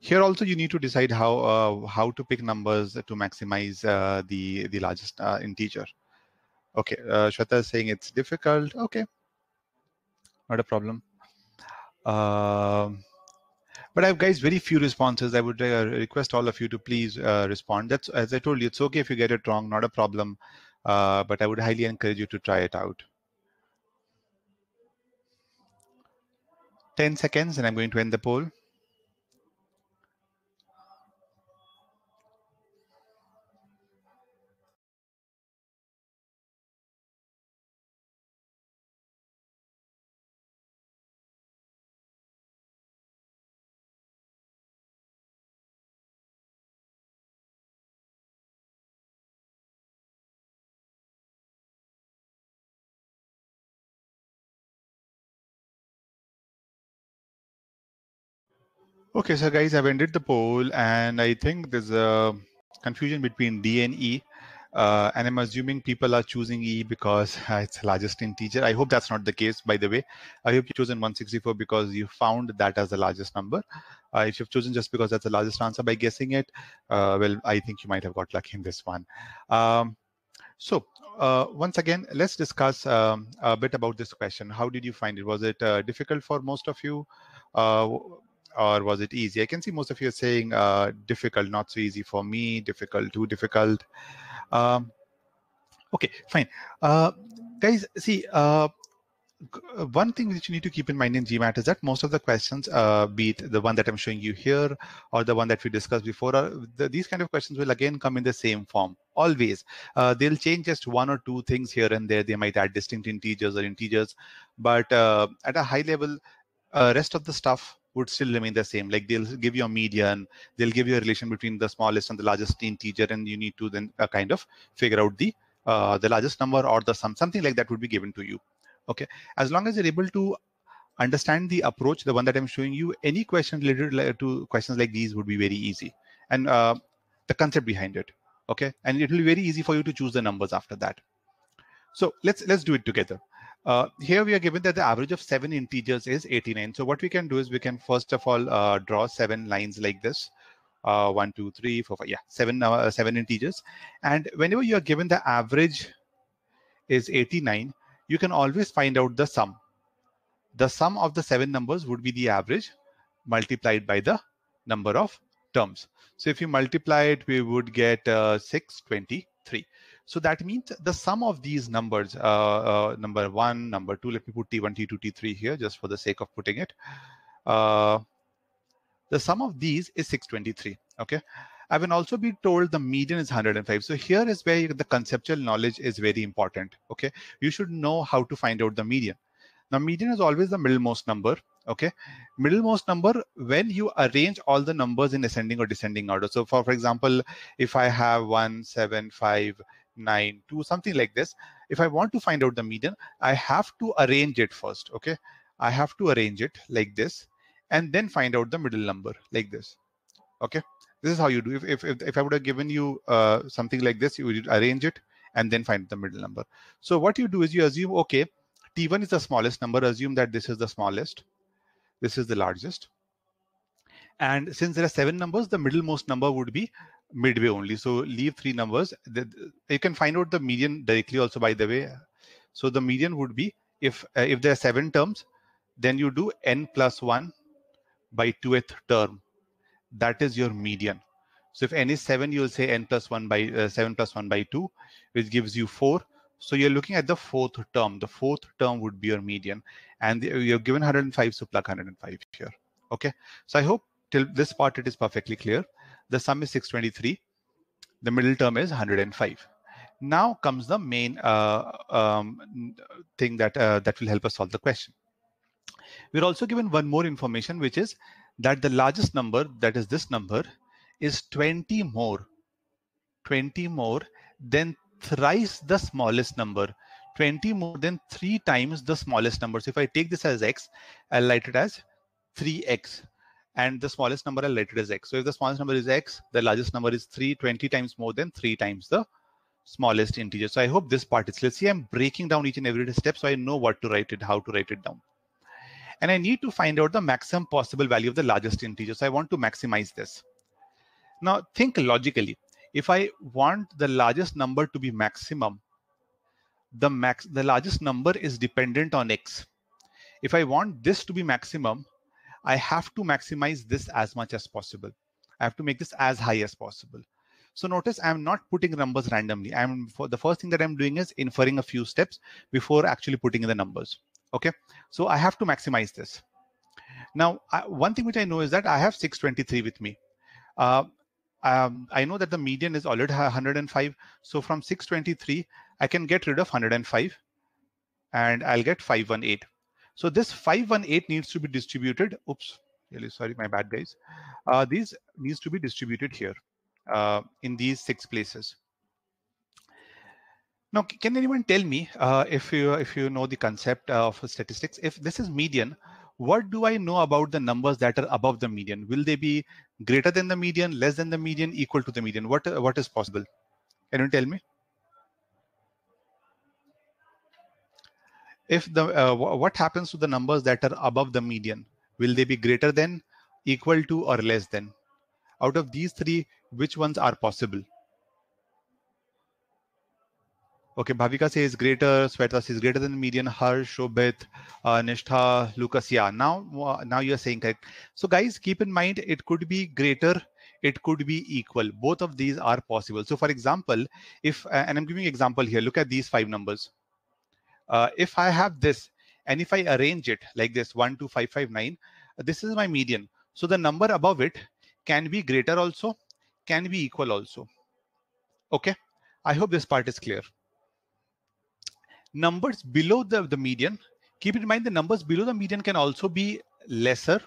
here also you need to decide how how to pick numbers to maximize the the largest integer okay shweta is saying it's difficult okay not a problem um, but I have guys very few responses. I would uh, request all of you to please uh, respond. That's as I told you, it's okay if you get it wrong, not a problem. Uh, but I would highly encourage you to try it out. 10 seconds and I'm going to end the poll. Okay, so guys, I've ended the poll, and I think there's a confusion between D and E. Uh, and I'm assuming people are choosing E because it's the largest integer. I hope that's not the case, by the way. I hope you've chosen 164 because you found that as the largest number. Uh, if you've chosen just because that's the largest answer by guessing it, uh, well, I think you might have got lucky in this one. Um, so uh, once again, let's discuss um, a bit about this question. How did you find it? Was it uh, difficult for most of you? Uh, or was it easy? I can see most of you are saying uh, difficult, not so easy for me, difficult, too difficult. Um, okay, fine. Uh, guys, see, uh, uh, one thing which you need to keep in mind in GMAT is that most of the questions, uh, be it the one that I'm showing you here or the one that we discussed before, uh, the, these kind of questions will again come in the same form. Always, uh, they'll change just one or two things here and there. They might add distinct integers or integers, but uh, at a high level, uh, rest of the stuff would still remain the same. Like they'll give you a median, they'll give you a relation between the smallest and the largest integer, and you need to then uh, kind of figure out the uh, the largest number or the sum, something like that would be given to you. Okay, as long as you're able to understand the approach, the one that I'm showing you, any question related to questions like these would be very easy, and uh, the concept behind it. Okay, and it will be very easy for you to choose the numbers after that. So let's let's do it together. Uh, here we are given that the average of seven integers is 89. So what we can do is we can first of all uh, draw seven lines like this. Uh, one, two, three, four, five, yeah, seven, uh, seven integers. And whenever you are given the average is 89, you can always find out the sum. The sum of the seven numbers would be the average multiplied by the number of terms. So if you multiply it, we would get uh, 623. So that means the sum of these numbers, uh, uh number one, number two, let me put T1, T2, T3 here just for the sake of putting it. Uh, the sum of these is 623, okay? I will also be told the median is 105. So here is where the conceptual knowledge is very important. Okay, you should know how to find out the median. Now median is always the middlemost number. Okay, middlemost number when you arrange all the numbers in ascending or descending order. So for, for example, if I have 1, 7, 5, nine, two, something like this. If I want to find out the median, I have to arrange it first. Okay. I have to arrange it like this and then find out the middle number like this. Okay. This is how you do. If, if, if, if I would have given you uh, something like this, you would arrange it and then find the middle number. So what you do is you assume, okay, T1 is the smallest number. Assume that this is the smallest. This is the largest. And since there are seven numbers, the middlemost number would be midway only. So leave three numbers. You can find out the median directly also, by the way. So the median would be if uh, if there are seven terms, then you do n plus one by 2th term. That is your median. So if n is seven, you'll say n plus one by uh, seven plus one by two, which gives you four. So you're looking at the fourth term. The fourth term would be your median, and the, you're given 105, so plug 105 here. Okay. So I hope till this part it is perfectly clear the sum is 623. The middle term is 105. Now comes the main uh, um, thing that uh, that will help us solve the question. We're also given one more information, which is that the largest number, that is this number, is 20 more, 20 more than thrice the smallest number, 20 more than three times the smallest number. So if I take this as x, I'll write it as 3x and the smallest number are let it as x. So if the smallest number is x, the largest number is 3, 20 times more than 3 times the smallest integer. So I hope this part is clear. See, I'm breaking down each and every step so I know what to write it, how to write it down. And I need to find out the maximum possible value of the largest integer. So I want to maximize this. Now think logically. If I want the largest number to be maximum, the max the largest number is dependent on x. If I want this to be maximum, I have to maximize this as much as possible. I have to make this as high as possible. So notice I'm not putting numbers randomly. I'm for the first thing that I'm doing is inferring a few steps before actually putting in the numbers. Okay, so I have to maximize this. Now, I, one thing which I know is that I have 623 with me. Uh, um, I know that the median is already 105. So from 623, I can get rid of 105 and I'll get 518. So this 518 needs to be distributed. Oops, really sorry, my bad guys. Uh, these needs to be distributed here uh, in these six places. Now, can anyone tell me uh, if you if you know the concept uh, of statistics? If this is median, what do I know about the numbers that are above the median? Will they be greater than the median, less than the median, equal to the median? What what is possible? Can you tell me? if the uh, what happens to the numbers that are above the median will they be greater than equal to or less than out of these three which ones are possible okay bhavika says greater sweta says greater than median harsh Shobhit, uh, nishtha lucas yeah now now you are saying correct so guys keep in mind it could be greater it could be equal both of these are possible so for example if uh, and i'm giving example here look at these five numbers uh, if I have this and if I arrange it like this 1, 2, 5, 5, 9, uh, this is my median. So the number above it can be greater also, can be equal also. Okay, I hope this part is clear. Numbers below the, the median, keep in mind the numbers below the median can also be lesser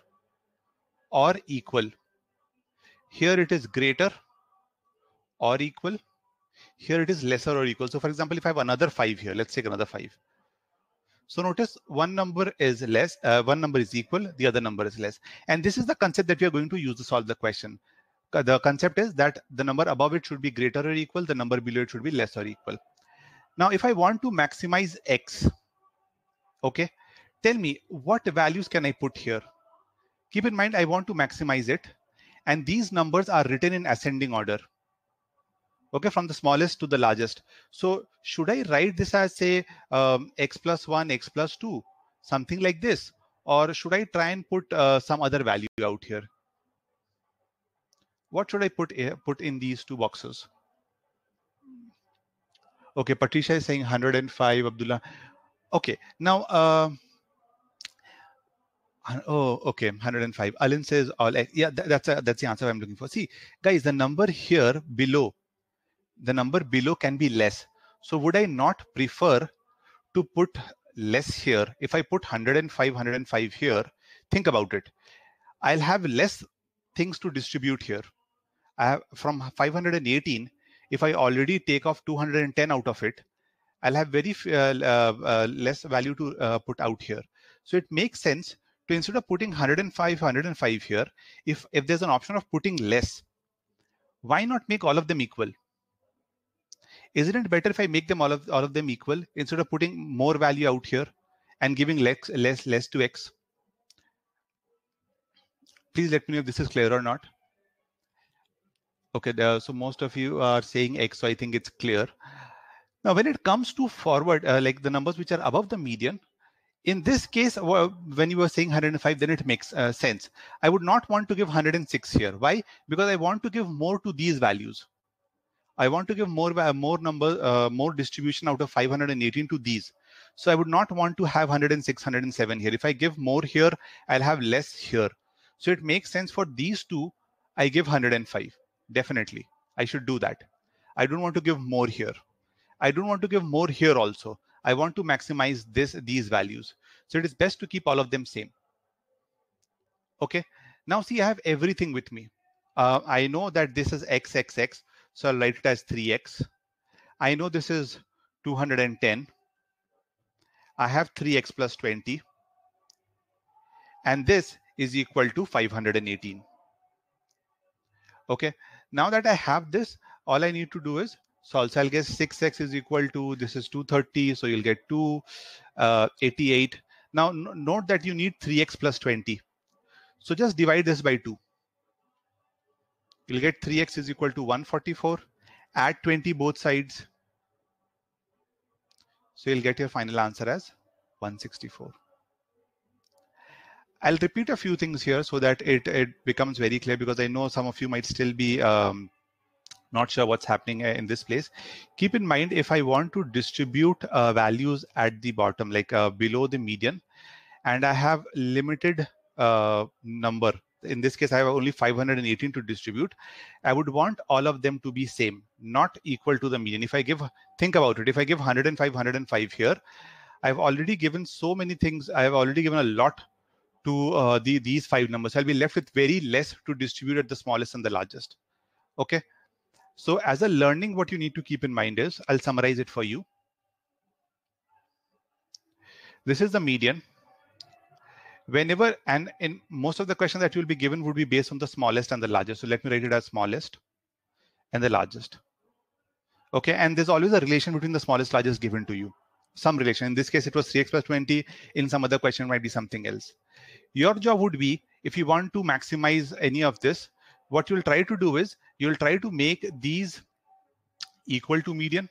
or equal. Here it is greater or equal. Here it is lesser or equal. So for example, if I have another five here, let's take another five. So notice one number is less, uh, one number is equal, the other number is less. And this is the concept that we are going to use to solve the question. The concept is that the number above it should be greater or equal, the number below it should be less or equal. Now, if I want to maximize x, okay, tell me what values can I put here? Keep in mind, I want to maximize it. And these numbers are written in ascending order okay from the smallest to the largest so should i write this as say um, x plus 1 x plus 2 something like this or should i try and put uh, some other value out here what should i put eh, put in these two boxes okay patricia is saying 105 abdullah okay now uh, oh okay 105 alan says all eh, yeah that's a, uh, that's the answer i'm looking for see guys the number here below the number below can be less. So would I not prefer to put less here? If I put 105, 105 here, think about it. I'll have less things to distribute here. I have from 518, if I already take off 210 out of it, I'll have very uh, uh, uh, less value to uh, put out here. So it makes sense to instead of putting 105, 105 here, if, if there's an option of putting less, why not make all of them equal? isn't it better if I make them all of all of them equal instead of putting more value out here and giving less less less to x? Please let me know if this is clear or not. Okay, so most of you are saying x, so I think it's clear. Now, when it comes to forward, uh, like the numbers which are above the median, in this case, uh, when you were saying 105, then it makes uh, sense. I would not want to give 106 here. Why? Because I want to give more to these values. I want to give more more number uh, more distribution out of 518 to these. So I would not want to have 106, 107 here. If I give more here, I'll have less here. So it makes sense for these two. I give 105 definitely. I should do that. I don't want to give more here. I don't want to give more here also. I want to maximize this these values. So it is best to keep all of them same. Okay. Now see, I have everything with me. Uh, I know that this is XXX. So I'll write it as 3x. I know this is 210. I have 3x plus 20. And this is equal to 518. Okay. Now that I have this, all I need to do is solve. So I'll get 6x is equal to, this is 230. So you'll get 288. Uh, now note that you need 3x plus 20. So just divide this by 2. You'll get 3x is equal to 144. Add 20 both sides. So you'll get your final answer as 164. I'll repeat a few things here so that it, it becomes very clear because I know some of you might still be um, not sure what's happening uh, in this place. Keep in mind, if I want to distribute uh, values at the bottom, like uh, below the median, and I have limited uh, number in this case, I have only 518 to distribute. I would want all of them to be same, not equal to the median. If I give, think about it. If I give 105, 105 here, I've already given so many things. I have already given a lot to uh, the, these five numbers. I'll be left with very less to distribute at the smallest and the largest. Okay. So as a learning, what you need to keep in mind is I'll summarize it for you. This is the median whenever and in most of the questions that you'll be given would be based on the smallest and the largest. So let me write it as smallest and the largest. Okay, and there's always a relation between the smallest largest given to you. Some relation. In this case, it was 3x plus 20. In some other question, might be something else. Your job would be, if you want to maximize any of this, what you'll try to do is you'll try to make these equal to median.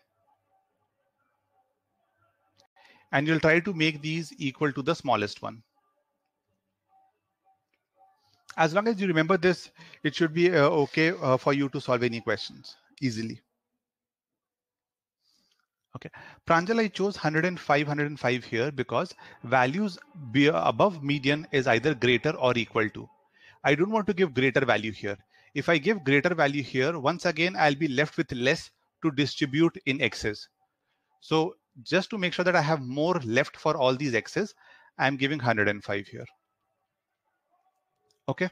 And you'll try to make these equal to the smallest one as long as you remember this, it should be uh, okay uh, for you to solve any questions easily. Okay, Pranjal, I chose 105, 105 here because values be above median is either greater or equal to. I don't want to give greater value here. If I give greater value here, once again, I'll be left with less to distribute in x's. So just to make sure that I have more left for all these x's, I'm giving 105 here. Okay.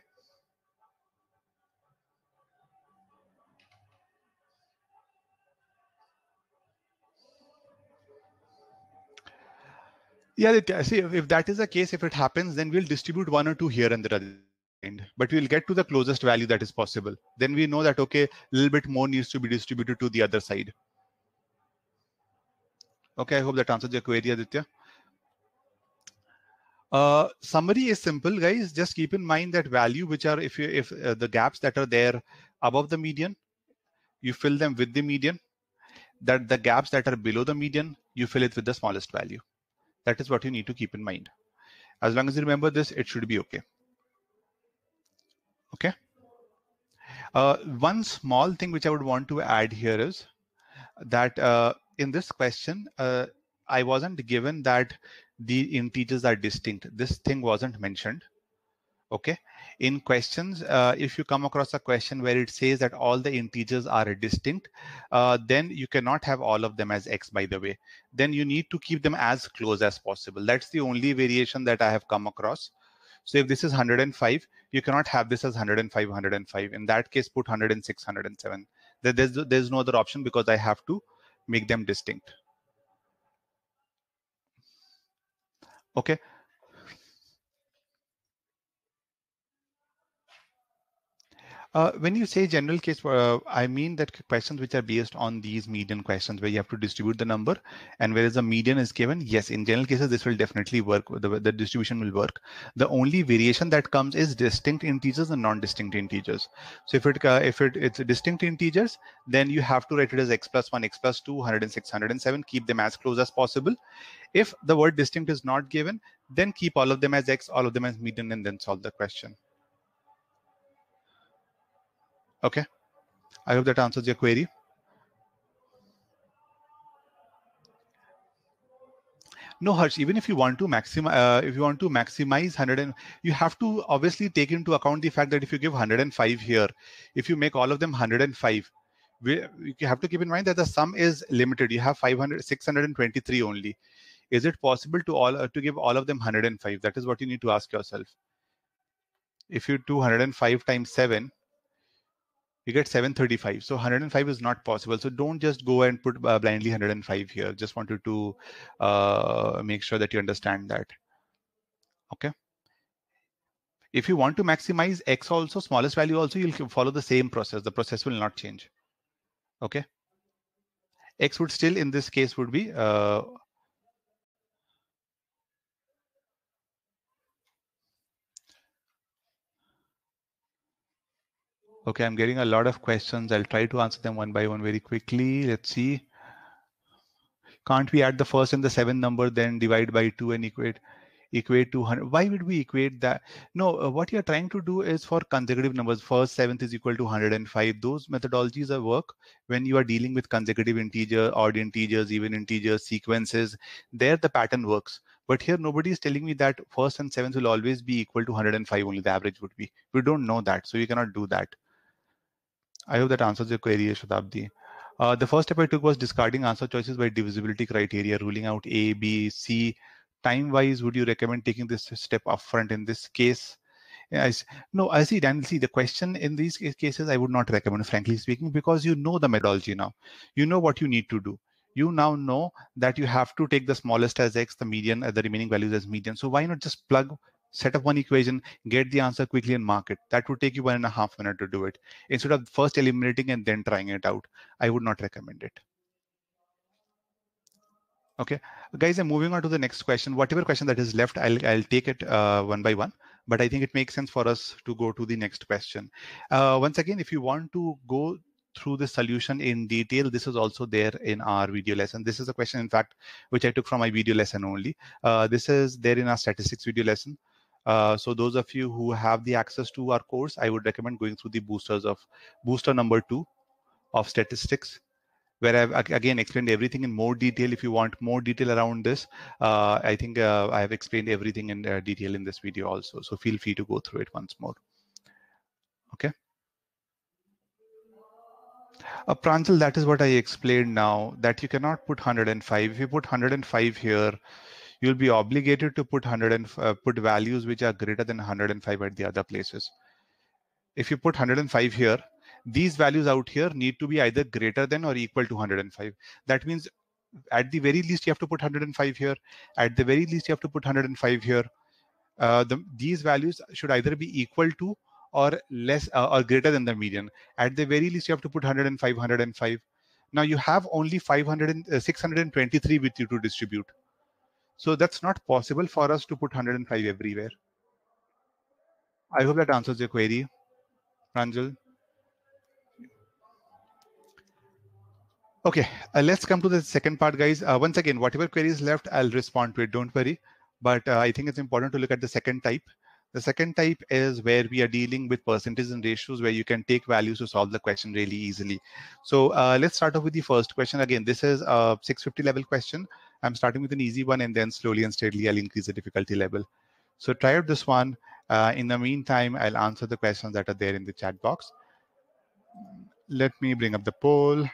Yeah, it, see, if, that is the case, if it happens, then we'll distribute one or two here and end. but we'll get to the closest value that is possible. Then we know that, okay, a little bit more needs to be distributed to the other side. Okay, I hope that answers your query, Aditya. Uh, summary is simple, guys. Just keep in mind that value, which are if you if uh, the gaps that are there above the median, you fill them with the median. That the gaps that are below the median, you fill it with the smallest value. That is what you need to keep in mind. As long as you remember this, it should be okay. Okay. Uh, one small thing which I would want to add here is that uh, in this question, uh, I wasn't given that the integers are distinct. This thing wasn't mentioned. Okay. In questions, uh, if you come across a question where it says that all the integers are distinct, uh, then you cannot have all of them as x, by the way. Then you need to keep them as close as possible. That's the only variation that I have come across. So if this is 105, you cannot have this as 105, 105. In that case, put 106, 107. There's, there's no other option because I have to make them distinct. Okay Uh, when you say general case, uh, I mean that questions which are based on these median questions where you have to distribute the number and whereas the median is given. Yes, in general cases, this will definitely work. The, the distribution will work. The only variation that comes is distinct integers and non-distinct integers. So if it uh, if it, it's distinct integers, then you have to write it as x plus 1, x plus 2, 106, 607. Keep them as close as possible. If the word distinct is not given, then keep all of them as x, all of them as median, and then solve the question. Okay. I hope that answers your query. no harsh even if you want to maximize uh, if you want to maximize 100 and you have to obviously take into account the fact that if you give 105 here if you make all of them 105 we, you have to keep in mind that the sum is limited you have 500 623 only is it possible to all uh, to give all of them 105 that is what you need to ask yourself if you do 105 times 7 you get 735 so 105 is not possible so don't just go and put uh, blindly 105 here just wanted to uh, make sure that you understand that okay if you want to maximize x also smallest value also you'll follow the same process the process will not change okay x would still in this case would be uh, Okay, I'm getting a lot of questions. I'll try to answer them one by one very quickly. Let's see. Can't we add the first and the seventh number, then divide by two and equate equate 200? Why would we equate that? No, uh, what you're trying to do is for consecutive numbers, first, seventh is equal to 105. Those methodologies are work when you are dealing with consecutive integer, odd integers, even integers, sequences. There the pattern works. But here nobody is telling me that first and seventh will always be equal to 105 only the average would be. We don't know that. So you cannot do that. I hope that answers your query, Shadabdi. Uh, the first step I took was discarding answer choices by divisibility criteria, ruling out A, B, C. Time-wise, would you recommend taking this step upfront in this case? no, I see, Daniel. See, the question in these cases, I would not recommend, frankly speaking, because you know the methodology now. You know what you need to do. You now know that you have to take the smallest as x, the median, uh, the remaining values as median. So why not just plug set up one equation, get the answer quickly and mark it. That would take you one and a half minute to do it. Instead of first eliminating and then trying it out, I would not recommend it. Okay, guys, I'm moving on to the next question. Whatever question that is left, I'll, I'll take it uh, one by one but I think it makes sense for us to go to the next question. Uh, once again, if you want to go through the solution in detail, this is also there in our video lesson. This is a question, in fact, which I took from my video lesson only. Uh, this is there in our statistics video lesson. Uh, so those of you who have the access to our course, I would recommend going through the boosters of booster number two of statistics, where I've again explained everything in more detail. If you want more detail around this, uh, I think uh, I have explained everything in uh, detail in this video also. So feel free to go through it once more. Okay. Uh, Pranjal, that is what I explained now, that you cannot put 105. If you put 105 here, you'll be obligated to put 100 and uh, put values which are greater than 105 at the other places. If you put 105 here, these values out here need to be either greater than or equal to 105. That means at the very least you have to put 105 here. At the very least you have to put 105 here. Uh, the, these values should either be equal to or less uh, or greater than the median. At the very least you have to put 105, 105. Now you have only 500 and, uh, 623 with you to distribute. So that's not possible for us to put 105 everywhere. I hope that answers your query, Pranjal. Okay, uh, let's come to the second part, guys. Uh, once again, whatever queries left, I'll respond to it. Don't worry. But uh, I think it's important to look at the second type. The second type is where we are dealing with percentages and ratios where you can take values to solve the question really easily. So uh, let's start off with the first question. Again, this is a 650 level question. I'm starting with an easy one and then slowly and steadily I'll increase the difficulty level. So try out this one. Uh, in the meantime, I'll answer the questions that are there in the chat box. Let me bring up the poll.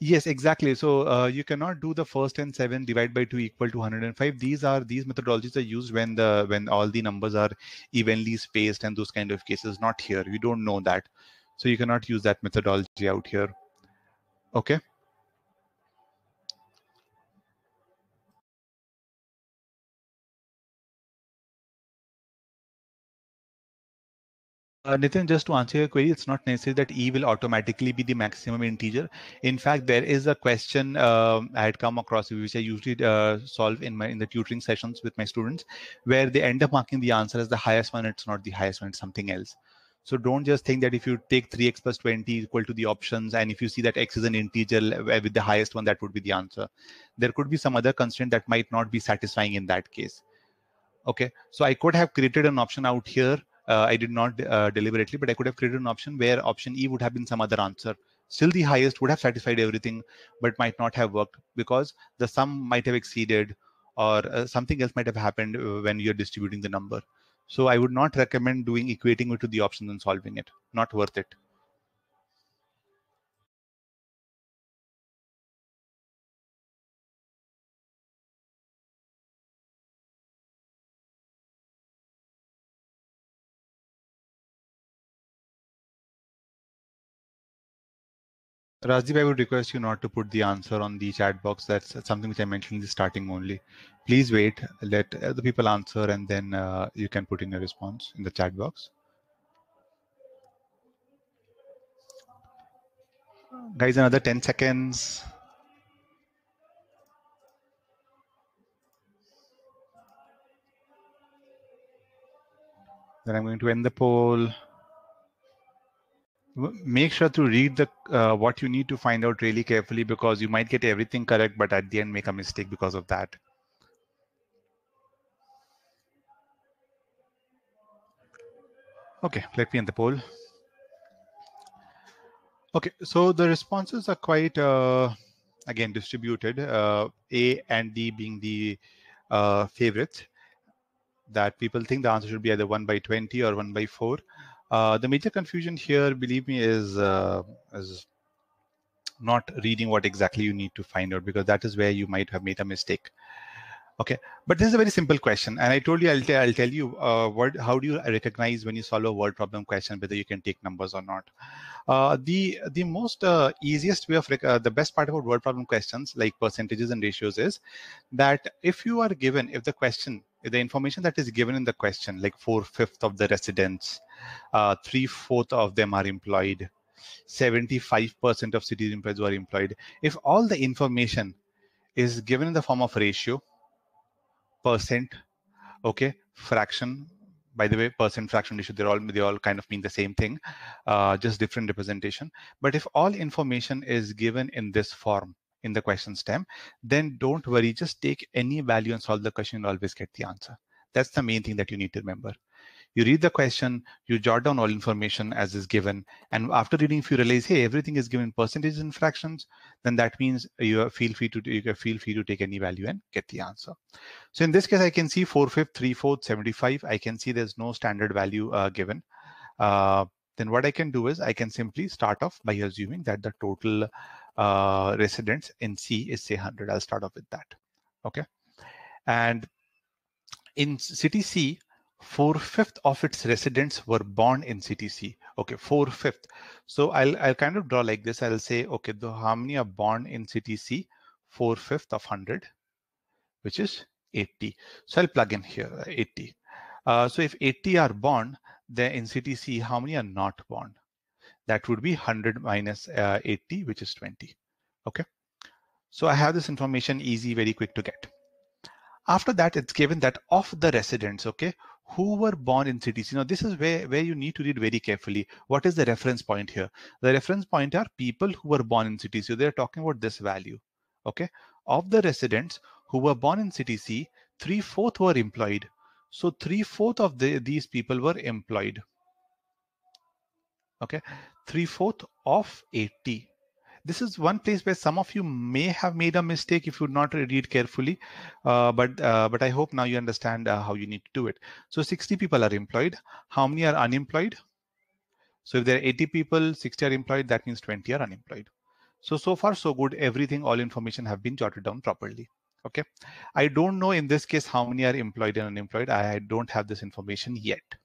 Yes, exactly. So uh, you cannot do the first and seven divide by two equal to 105. These are these methodologies are used when the when all the numbers are evenly spaced and those kind of cases. Not here. We don't know that, so you cannot use that methodology out here. Okay. Uh, Nitin, just to answer your query, it's not necessary that e will automatically be the maximum integer. In fact, there is a question uh, I had come across, which I usually uh, solve in my in the tutoring sessions with my students, where they end up marking the answer as the highest one. It's not the highest one; it's something else. So don't just think that if you take 3x plus 20 equal to the options, and if you see that x is an integer with the highest one, that would be the answer. There could be some other constraint that might not be satisfying in that case. Okay, so I could have created an option out here uh, I did not uh, deliberately, but I could have created an option where option E would have been some other answer. Still the highest would have satisfied everything, but might not have worked because the sum might have exceeded or uh, something else might have happened uh, when you're distributing the number. So I would not recommend doing equating it to the options and solving it. Not worth it. Rajdeep, I would request you not to put the answer on the chat box. That's something which I mentioned in the starting only. Please wait, let the people answer, and then uh, you can put in your response in the chat box. Guys, another 10 seconds. Then I'm going to end the poll make sure to read the uh, what you need to find out really carefully because you might get everything correct but at the end make a mistake because of that okay let me end the poll okay so the responses are quite uh, again distributed uh, a and d being the uh, favorites that people think the answer should be either 1 by 20 or 1 by 4 uh, the major confusion here, believe me, is uh, is not reading what exactly you need to find out because that is where you might have made a mistake. Okay, but this is a very simple question, and I told you I'll, t- I'll tell you uh, How do you recognize when you solve a word problem question whether you can take numbers or not? Uh, the the most uh, easiest way of rec- uh, the best part about word problem questions like percentages and ratios is that if you are given if the question if the information that is given in the question like four fifth of the residents uh, three fourth of them are employed 75% of city employees were employed if all the information is given in the form of ratio percent okay fraction by the way percent fraction ratio they're all they all kind of mean the same thing uh, just different representation but if all information is given in this form in the question stem then don't worry just take any value and solve the question and always get the answer that's the main thing that you need to remember you read the question, you jot down all information as is given. And after reading, if you realize, hey, everything is given percentages and fractions, then that means you feel free to you feel free to take any value and get the answer. So in this case, I can see 4 5 3 4 75. I can see there's no standard value uh, given. Uh, then what I can do is I can simply start off by assuming that the total uh, residents in C is say 100. I'll start off with that. Okay. And in city C, four-fifth of its residents were born in CTC. Okay, four-fifth. So I'll, I'll kind of draw like this. I'll say, okay, the, how many are born in CTC? Four-fifth of 100, which is 80. So I'll plug in here, uh, 80. Uh, so if 80 are born, then in CTC, how many are not born? That would be 100 minus, uh, 80, which is 20. Okay. So I have this information easy, very quick to get. After that, it's given that of the residents, okay, who were born in cities. You know, this is where, where you need to read very carefully. What is the reference point here? The reference point are people who were born in cities. So they're talking about this value. Okay. Of the residents who were born in city C, three fourth were employed. So three fourth of the, these people were employed. Okay. Three fourth of 80 this is one place where some of you may have made a mistake if you would not read carefully, uh, but uh, but I hope now you understand uh, how you need to do it. So 60 people are employed. How many are unemployed? So if there are 80 people, 60 are employed. That means 20 are unemployed. So so far so good. Everything, all information have been jotted down properly. Okay. I don't know in this case how many are employed and unemployed. I don't have this information yet.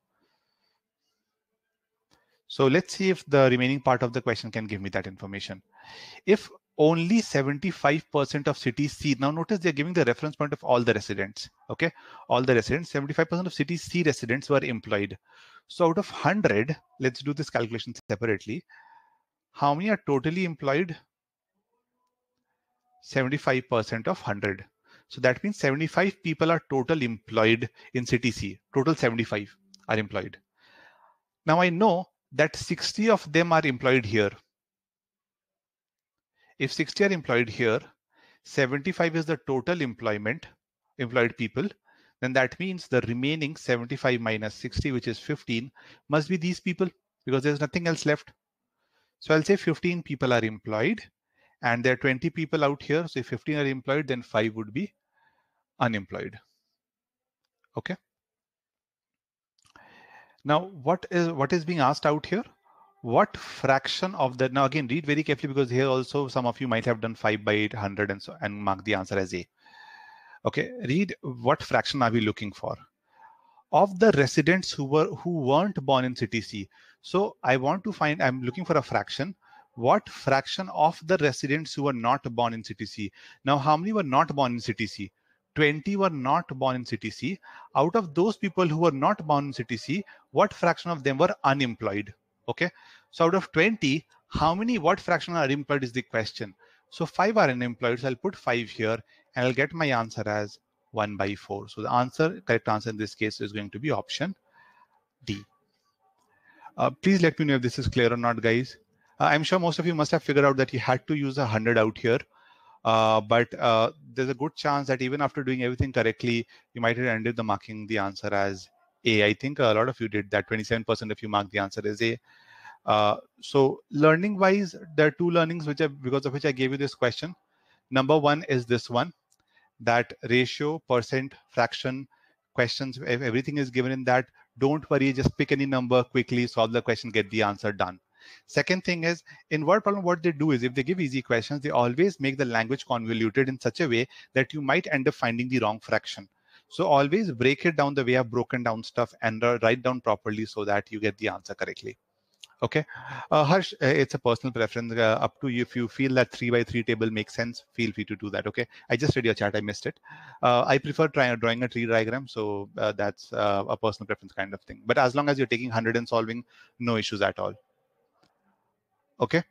So let's see if the remaining part of the question can give me that information. If only 75% of cities C, now notice they're giving the reference point of all the residents, okay? All the residents, 75% of cities C residents were employed. So out of 100, let's do this calculation separately. How many are totally employed? 75% of 100. So that means 75 people are total employed in city C, total 75 are employed. Now I know that 60 of them are employed here. If 60 are employed here, 75 is the total employment, employed people, then that means the remaining 75 minus 60, which is 15, must be these people because there's nothing else left. So I'll say 15 people are employed and there are 20 people out here. So if 15 are employed, then five would be unemployed. Okay. Now, what is what is being asked out here? What fraction of that? Now, again, read very carefully because here also some of you might have done five by eight hundred and so and mark the answer as A. Okay, read what fraction are we looking for? Of the residents who were who weren't born in city C. So I want to find. I'm looking for a fraction what fraction of the residents who were not born in city C? Now, how many were not born in city C? 20 were not born in CTC. Out of those people who were not born in CTC, what fraction of them were unemployed? Okay. So out of 20, how many, what fraction are unemployed is the question. So five are unemployed. So I'll put five here and I'll get my answer as one by four. So the answer, correct answer in this case is going to be option D. Uh, please let me know if this is clear or not, guys. Uh, I'm sure most of you must have figured out that you had to use a 100 out here. Uh, but uh, there's a good chance that even after doing everything correctly, you might have ended the marking the answer as A. I think a lot of you did that. 27% of you marked the answer as A. Uh, so learning wise, there are two learnings which are because of which I gave you this question. Number one is this one that ratio, percent, fraction, questions, if everything is given in that, don't worry, just pick any number quickly, solve the question, get the answer done. Second thing is in word problem, what they do is if they give easy questions, they always make the language convoluted in such a way that you might end up finding the wrong fraction. So always break it down the way I've broken down stuff and uh, write down properly so that you get the answer correctly. Okay, uh, Harsh, uh, it's a personal preference. Uh, up to you. If you feel that three by three table makes sense, feel free to do that. Okay, I just read your chat. I missed it. Uh, I prefer trying drawing a tree diagram, so uh, that's a personal preference kind of thing. But as long as you're taking hundred and solving, no issues at all. Okay.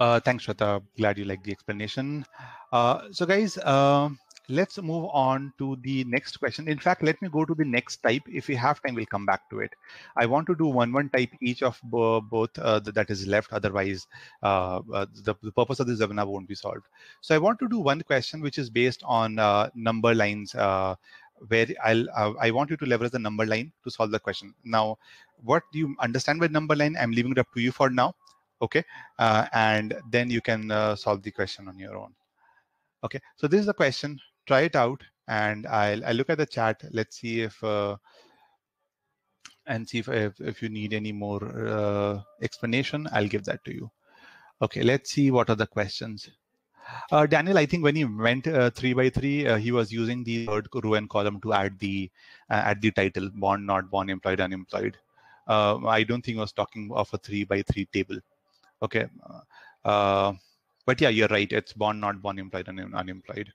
Uh, thanks, Shweta. Glad you like the explanation. Uh, so, guys, uh, let's move on to the next question. In fact, let me go to the next type. If we have time, we'll come back to it. I want to do one one type each of both uh, th that is left. Otherwise, uh, uh, the, the, purpose of this webinar won't be solved. So, I want to do one question which is based on number lines where I'll uh, I want you to leverage the number line to solve the question. Now, what do you understand by number line? I'm leaving it up to you for now. Okay, uh, and then you can uh, solve the question on your own. Okay, so this is the question. Try it out, and I'll, i look at the chat. Let's see if uh, and see if, if, if you need any more uh, explanation. I'll give that to you. Okay, let's see what are the questions. Uh, Daniel, I think when he went uh, three by three, uh, he was using the third row and column to add the uh, add the title born, not born, employed, unemployed. Uh, I don't think I was talking of a three by three table. Okay, uh, but yeah, you're right. It's born, not born, employed, and unemployed.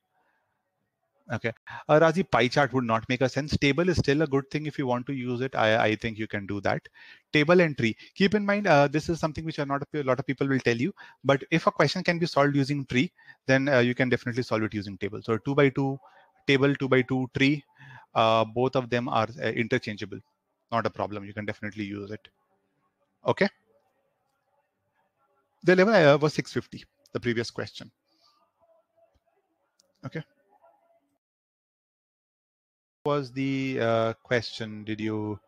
Okay. Uh, Razi, pie chart would not make a sense. Table is still a good thing if you want to use it. I, I think you can do that. Table entry. Keep in mind, uh, this is something which are not a lot of people will tell you. But if a question can be solved using tree, then uh, you can definitely solve it using table. So two by two table, two by two tree, uh, both of them are uh, interchangeable. Not a problem. You can definitely use it. Okay. The level uh, was 650, the previous question. Okay was the uh, question? Did you,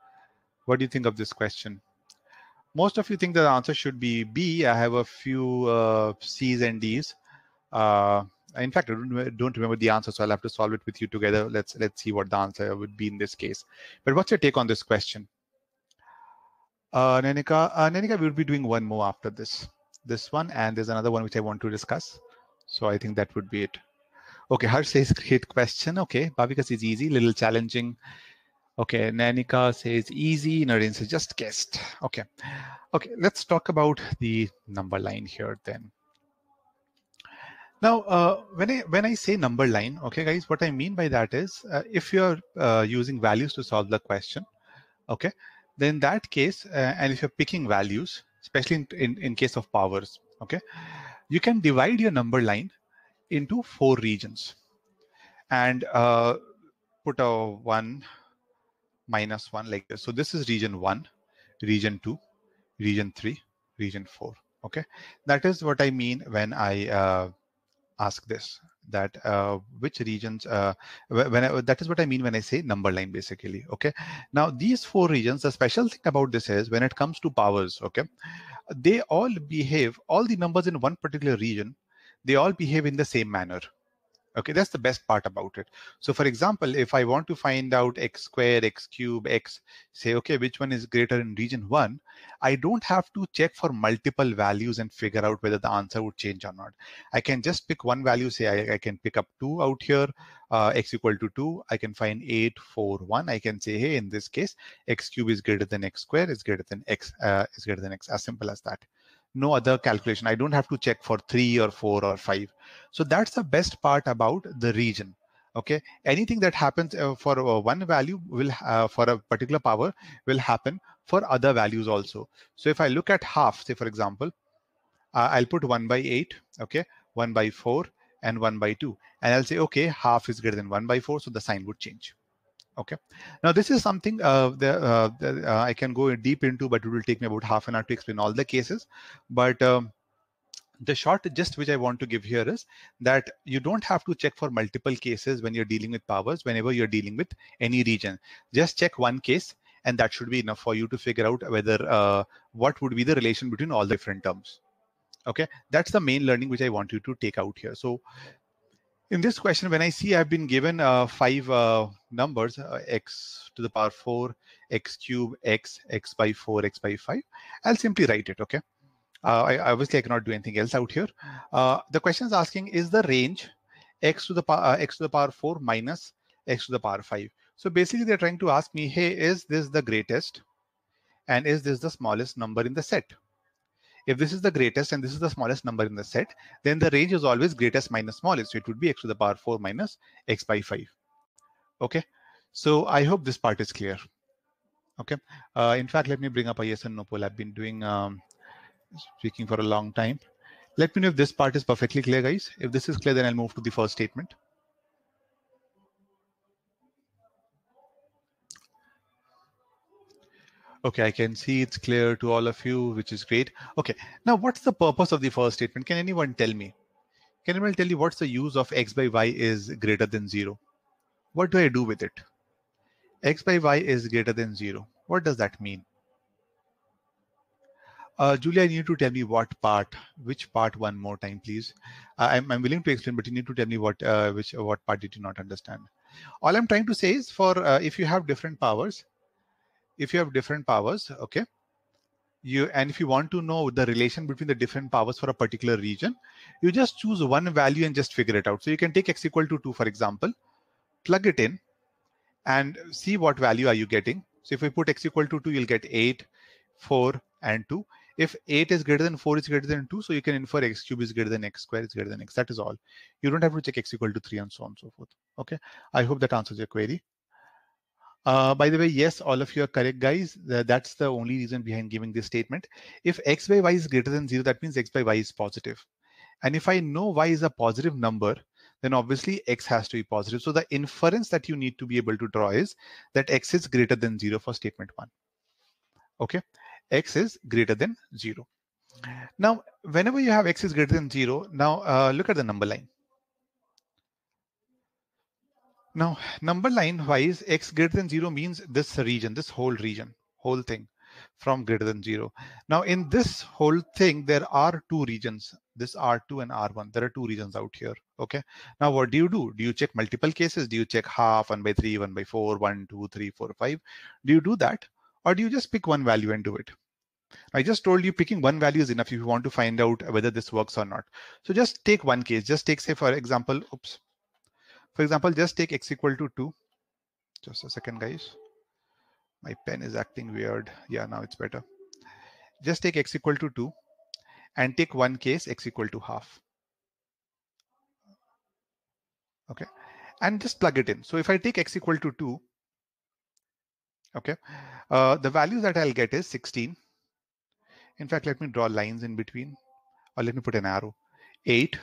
what do you think of this question? Most of you think the answer should be B. I have a few uh, C's and D's. Uh, in fact, I don't remember the answer, so I'll have to solve it with you together. Let's let's see what the answer would be in this case. But what's your take on this question? Uh, Nenika, uh, Nenika, we'll be doing one more after this, this one, and there's another one which I want to discuss. So I think that would be it. Okay, Harsh says great question. Okay, Bhavika says easy, little challenging. Okay, Nanika says easy. Naren says just guessed. Okay, okay. Let's talk about the number line here then. Now, uh, when I when I say number line, okay, guys, what I mean by that is uh, if you're uh, using values to solve the question, okay, then in that case, uh, and if you're picking values, especially in, in in case of powers, okay, you can divide your number line into four regions and uh, put a one minus one like this. So this is region one, region two, region three, region four. Okay, that is what I mean when I uh, ask this that uh, which regions uh, when I, that is what I mean when I say number line basically. Okay, now these four regions, the special thing about this is when it comes to powers, okay, they all behave all the numbers in one particular region they all behave in the same manner. Okay, that's the best part about it. So for example, if I want to find out x squared, x cube, x, say, okay, which one is greater in region one, I don't have to check for multiple values and figure out whether the answer would change or not. I can just pick one value, say I, I can pick up two out here, uh, x equal to two, I can find eight one. I can say, hey, in this case, x cube is greater than x squared is greater than x uh, is greater than x, as simple as that no other calculation. I don't have to check for three or four or five. So that's the best part about the region. Okay, anything that happens uh, for uh, one value will uh, for a particular power will happen for other values also. So if I look at half, say for example, uh, I'll put one by eight, okay, one by four, and one by two, and I'll say okay, half is greater than one by four, so the sign would change. Okay. Now this is something uh, that, uh, that uh, I can go deep into, but it will take me about half an hour to explain all the cases. But um, the short gist which I want to give here is that you don't have to check for multiple cases when you're dealing with powers, whenever you're dealing with any region. Just check one case and that should be enough for you to figure out whether uh, what would be the relation between all the different terms okay that's the main learning which i want you to take out here so in this question, when I see I've been given uh, five uh, numbers, uh, x to the power 4, x cube, x, x by 4, x by 5, I'll simply write it, okay? Uh, I, obviously, I cannot do anything else out here. Uh, the question is asking, is the range x to the, power uh, x to the power 4 minus x to the power 5? So basically, they're trying to ask me, hey, is this the greatest? And is this the smallest number in the set? If this is the greatest and this is the smallest number in the set, then the range is always greatest minus smallest. So it would be x to the power 4 minus x by 5. Okay. So I hope this part is clear. Okay. Uh, in fact, let me bring up a yes and no poll. I've been doing um, speaking for a long time. Let me know if this part is perfectly clear, guys. If this is clear, then I'll move to the first statement. Okay, I can see it's clear to all of you, which is great. Okay, now what's the purpose of the first statement? Can anyone tell me? Can anyone tell you what's the use of x by y is greater than 0? What do I do with it? x by y is greater than 0. What does that mean? Uh, Julia, you need to tell me what part, which part one more time, please. Uh, I'm, I'm willing to explain, but you need to tell me what uh, which what part did you not understand. All I'm trying to say is for uh, if you have different powers, if you have different powers, okay, you and if you want to know the relation between the different powers for a particular region, you just choose one value and just figure it out. So you can take x equal to 2, for example, plug it in and see what value are you getting. So if we put x equal to 2, you'll get 8, 4, and 2. If 8 is greater than 4 is greater than 2, so you can infer x cube is greater than x square is greater than x. That is all. You don't have to check x equal to 3 and so on and so forth. Okay. I hope that answers your query. Uh, by the way, yes, all of you are correct, guys. That's the only reason behind giving this statement. If x by y is greater than 0, that means x by y is positive. And if I know y is a positive number, then obviously x has to be positive. So the inference that you need to be able to draw is that x is greater than 0 for statement 1. Okay, x is greater than 0. Now, whenever you have x is greater than 0, now uh, look at the number line. Now, number line wise, x greater than 0 means this region, this whole region, whole thing from greater than 0. Now, in this whole thing, there are two regions, this R2 and R1. There are two regions out here, okay? Now, what do you do? Do you check multiple cases? Do you check half, 1 by 3, 1 by 4, 1, 2, 3, 4, 5? Do you do that? Or do you just pick one value and do it? I just told you picking one value is enough if you want to find out whether this works or not. So just take one case. Just take, say, for example, oops, for example, just take x equal to 2. Just a second, guys. My pen is acting weird. Yeah, now it's better. Just take x equal to 2 and take one case x equal to half. Okay, and just plug it in. So if I take x equal to 2, okay, uh, the value that I'll get is 16. In fact, let me draw lines in between or let me put an arrow. 8,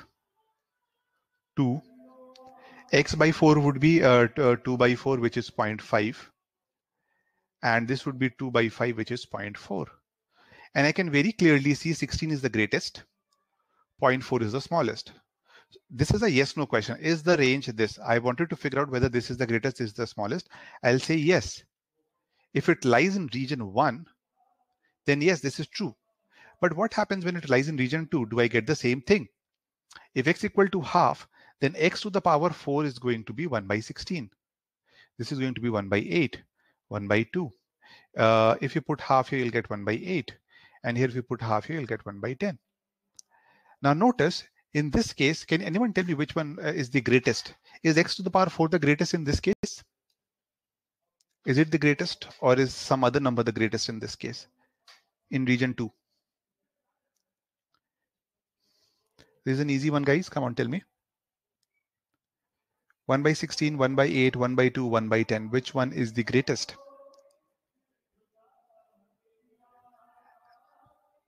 2, x by 4 would be uh, uh 2 by 4 which is 0.5 and this would be 2 by 5 which is 0.4 and I can very clearly see 16 is the greatest 0.4 is the smallest this is a yes no question is the range this I wanted to figure out whether this is the greatest is the smallest I'll say yes if it lies in region 1 then yes this is true but what happens when it lies in region 2 do I get the same thing if x equal to half then x to the power 4 is going to be 1 by 16. This is going to be 1 by 8, 1 by 2. Uh, if you put half here, you'll get 1 by 8. And here if you put half here, you'll get 1 by 10. Now notice, in this case, can anyone tell me which one uh, is the greatest? Is x to the power 4 the greatest in this case? Is it the greatest or is some other number the greatest in this case? In region 2. This is an easy one, guys. Come on, tell me. 1 by 16, 1 by 8, 1 by 2, 1 by 10. Which one is the greatest?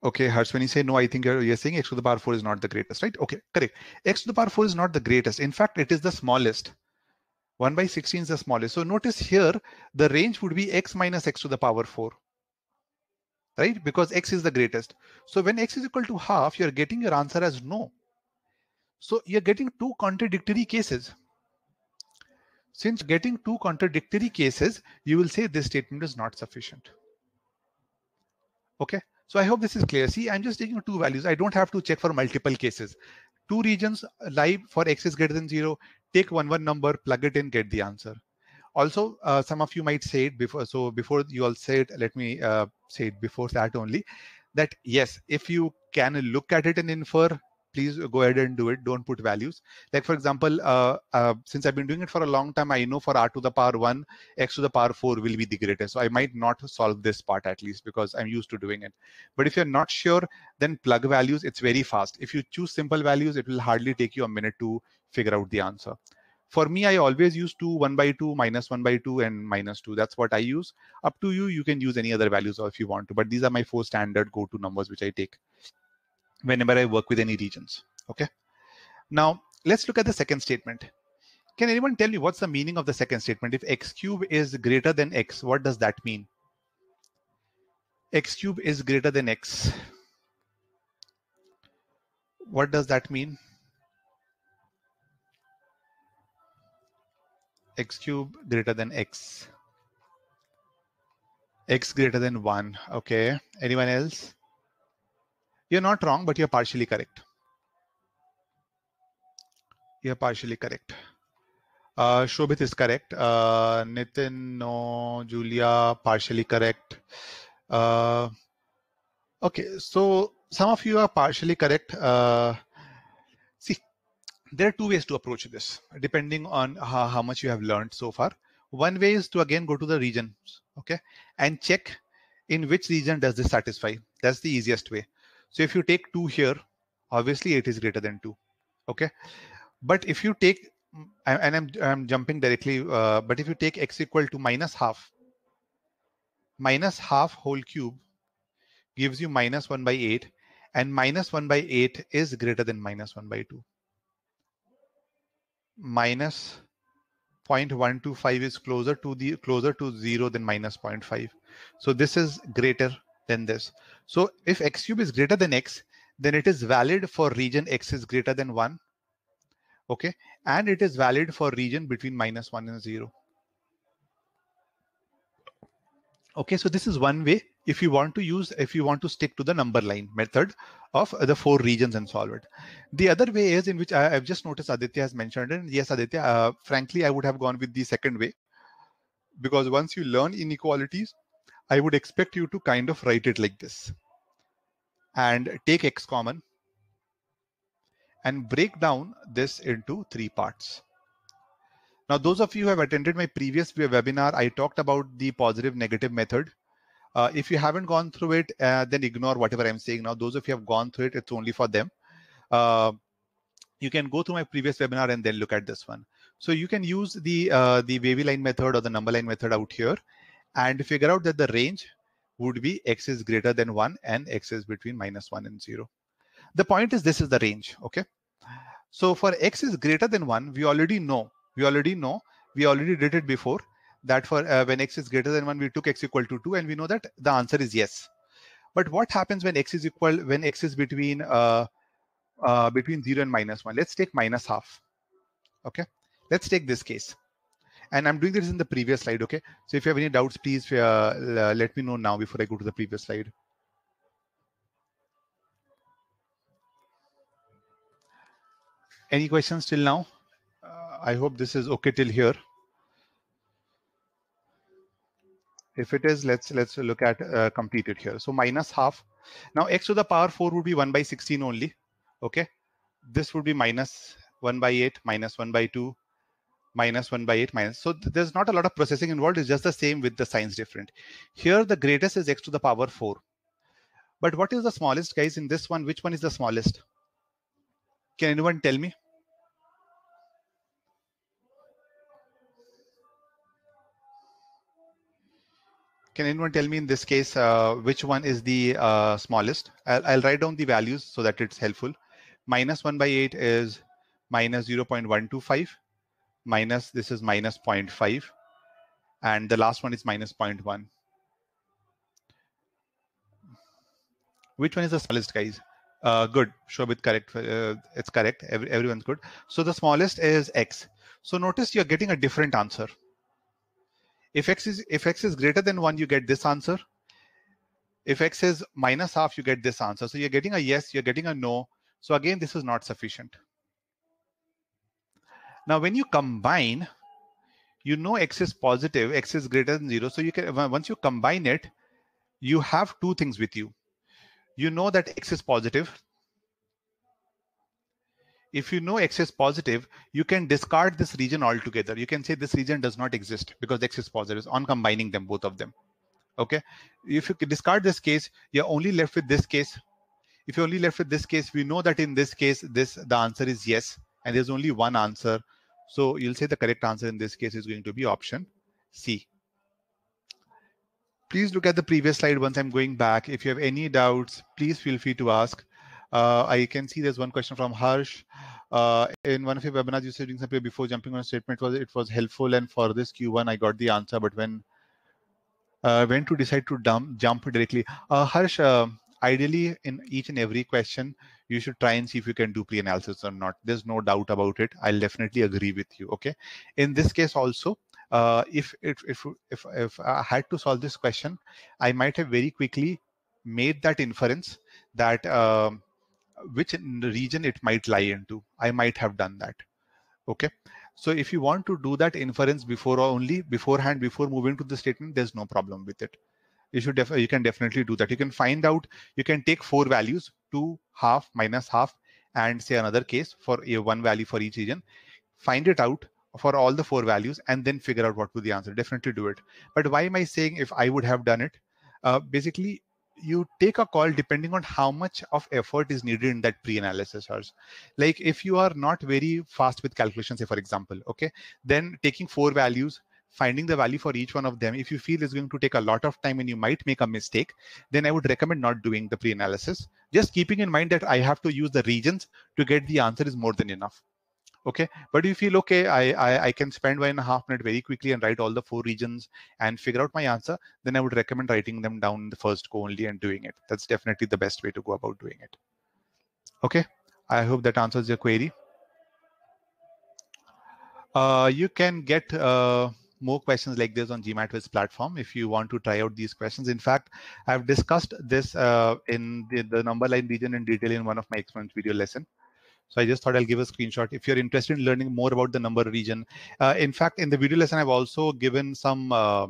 Okay, Harsh, when you say no, I think you're, you're saying x to the power 4 is not the greatest, right? Okay, correct. x to the power 4 is not the greatest. In fact, it is the smallest. 1 by 16 is the smallest. So notice here, the range would be x minus x to the power 4, right? Because x is the greatest. So when x is equal to half, you're getting your answer as no. So you're getting two contradictory cases. Since getting two contradictory cases, you will say this statement is not sufficient. Okay, so I hope this is clear. See, I'm just taking two values. I don't have to check for multiple cases. Two regions live for x is greater than zero. Take one one number, plug it in, get the answer. Also, uh, some of you might say it before. So before you all say it, let me uh, say it before that only. That yes, if you can look at it and infer please go ahead and do it. Don't put values. Like for example, uh, uh, since I've been doing it for a long time, I know for r to the power one, x to the power four will be the greatest. So I might not solve this part at least because I'm used to doing it. But if you're not sure, then plug values. It's very fast. If you choose simple values, it will hardly take you a minute to figure out the answer for me i always use 2 1 by 2 minus 1 by 2 and minus 2 that's what i use up to you you can use any other values if you want to but these are my four standard go to numbers which i take whenever I work with any regions. Okay. Now let's look at the second statement. Can anyone tell me what's the meaning of the second statement? If x cube is greater than x, what does that mean? x cube is greater than x. What does that mean? x cube greater than x. x greater than 1. Okay. Anyone else? You're not wrong, but you're partially correct. You're partially correct. Uh, Shobhit is correct. Uh, Nitin, no. Julia, partially correct. Uh, okay, so some of you are partially correct. Uh, see, there are two ways to approach this, depending on how, how much you have learned so far. One way is to again go to the region, okay, and check in which region does this satisfy. That's the easiest way. So if you take 2 here, obviously it is greater than 2. Okay. But if you take, and I'm, I'm jumping directly, uh, but if you take x equal to minus half, minus half whole cube gives you minus 1 by 8 and minus 1 by 8 is greater than minus 1 by 2. Minus 0.125 is closer to the closer to 0 than minus 0.5. So this is greater than this. So if x cube is greater than x, then it is valid for region x is greater than 1. Okay. And it is valid for region between minus 1 and 0. Okay. So this is one way if you want to use, if you want to stick to the number line method of the four regions and solve it. The other way is in which I, have just noticed Aditya has mentioned it. Yes, Aditya, uh, frankly, I would have gone with the second way because once you learn inequalities, I would expect you to kind of write it like this and take x common and break down this into three parts. Now, those of you who have attended my previous webinar, I talked about the positive negative method. Uh, if you haven't gone through it, uh, then ignore whatever I'm saying now. Those of you have gone through it, it's only for them. Uh, you can go through my previous webinar and then look at this one. So you can use the uh, the wavy line method or the number line method out here and figure out that the range would be x is greater than 1 and x is between minus 1 and 0. The point is this is the range, okay? So for x is greater than 1, we already know, we already know, we already did it before that for uh, when x is greater than 1, we took x equal to 2 and we know that the answer is yes. But what happens when x is equal, when x is between uh, uh, between 0 and minus 1? Let's take minus half, okay? Let's take this case and i'm doing this in the previous slide okay so if you have any doubts please uh, let me know now before i go to the previous slide any questions till now uh, i hope this is okay till here if it is let's let's look at uh, completed here so minus half now x to the power 4 would be 1 by 16 only okay this would be minus 1 by 8 minus 1 by 2 minus 1 by 8 minus. So th there's not a lot of processing involved. It's just the same with the signs different. Here, the greatest is x to the power 4. But what is the smallest, guys, in this one? Which one is the smallest? Can anyone tell me? Can anyone tell me in this case uh, which one is the uh, smallest? I'll, I'll write down the values so that it's helpful. Minus 1 by 8 is minus 0 0.125 minus this is minus 0.5 and the last one is minus 0.1 which one is the smallest guys uh, good with correct uh, it's correct Every, everyone's good so the smallest is x so notice you're getting a different answer if x is if x is greater than 1 you get this answer if x is minus half you get this answer so you're getting a yes you're getting a no so again this is not sufficient now, when you combine, you know x is positive, x is greater than zero. So you can once you combine it, you have two things with you. You know that x is positive. If you know x is positive, you can discard this region altogether. You can say this region does not exist because x is positive on combining them, both of them. Okay. If you discard this case, you're only left with this case. If you're only left with this case, we know that in this case, this the answer is yes and there's only one answer. So you'll say the correct answer in this case is going to be option C. Please look at the previous slide once I'm going back. If you have any doubts, please feel free to ask. Uh, I can see there's one question from Harsh. Uh, in one of your webinars, you said something before jumping on a statement was it was helpful, and for this Q1, I got the answer. But when uh, when to decide to dump, jump directly, uh, Harsh, uh, ideally in each and every question you should try and see if you can do pre-analysis or not there's no doubt about it i'll definitely agree with you okay in this case also uh, if, if if if if i had to solve this question i might have very quickly made that inference that uh, which region it might lie into i might have done that okay so if you want to do that inference before only beforehand before moving to the statement there's no problem with it you should def- you can definitely do that. You can find out, you can take four values, two, half, minus half, and say another case for a one value for each region. Find it out for all the four values and then figure out what would be the answer. Definitely do it. But why am I saying if I would have done it? Uh, basically, you take a call depending on how much of effort is needed in that pre-analysis or like if you are not very fast with calculation say for example okay then taking four values finding the value for each one of them if you feel is going to take a lot of time and you might make a mistake then i would recommend not doing the pre-analysis just keeping in mind that i have to use the regions to get the answer is more than enough okay but if you feel okay I, I, I can spend one and a half minute very quickly and write all the four regions and figure out my answer then i would recommend writing them down in the first go only and doing it that's definitely the best way to go about doing it okay i hope that answers your query uh, you can get uh, more questions like this on GMATWiz platform if you want to try out these questions. In fact, I've discussed this uh, in the, the, number line region in detail in one of my experiments video lesson. So I just thought I'll give a screenshot if you're interested in learning more about the number region. Uh, in fact, in the video lesson, I've also given some uh,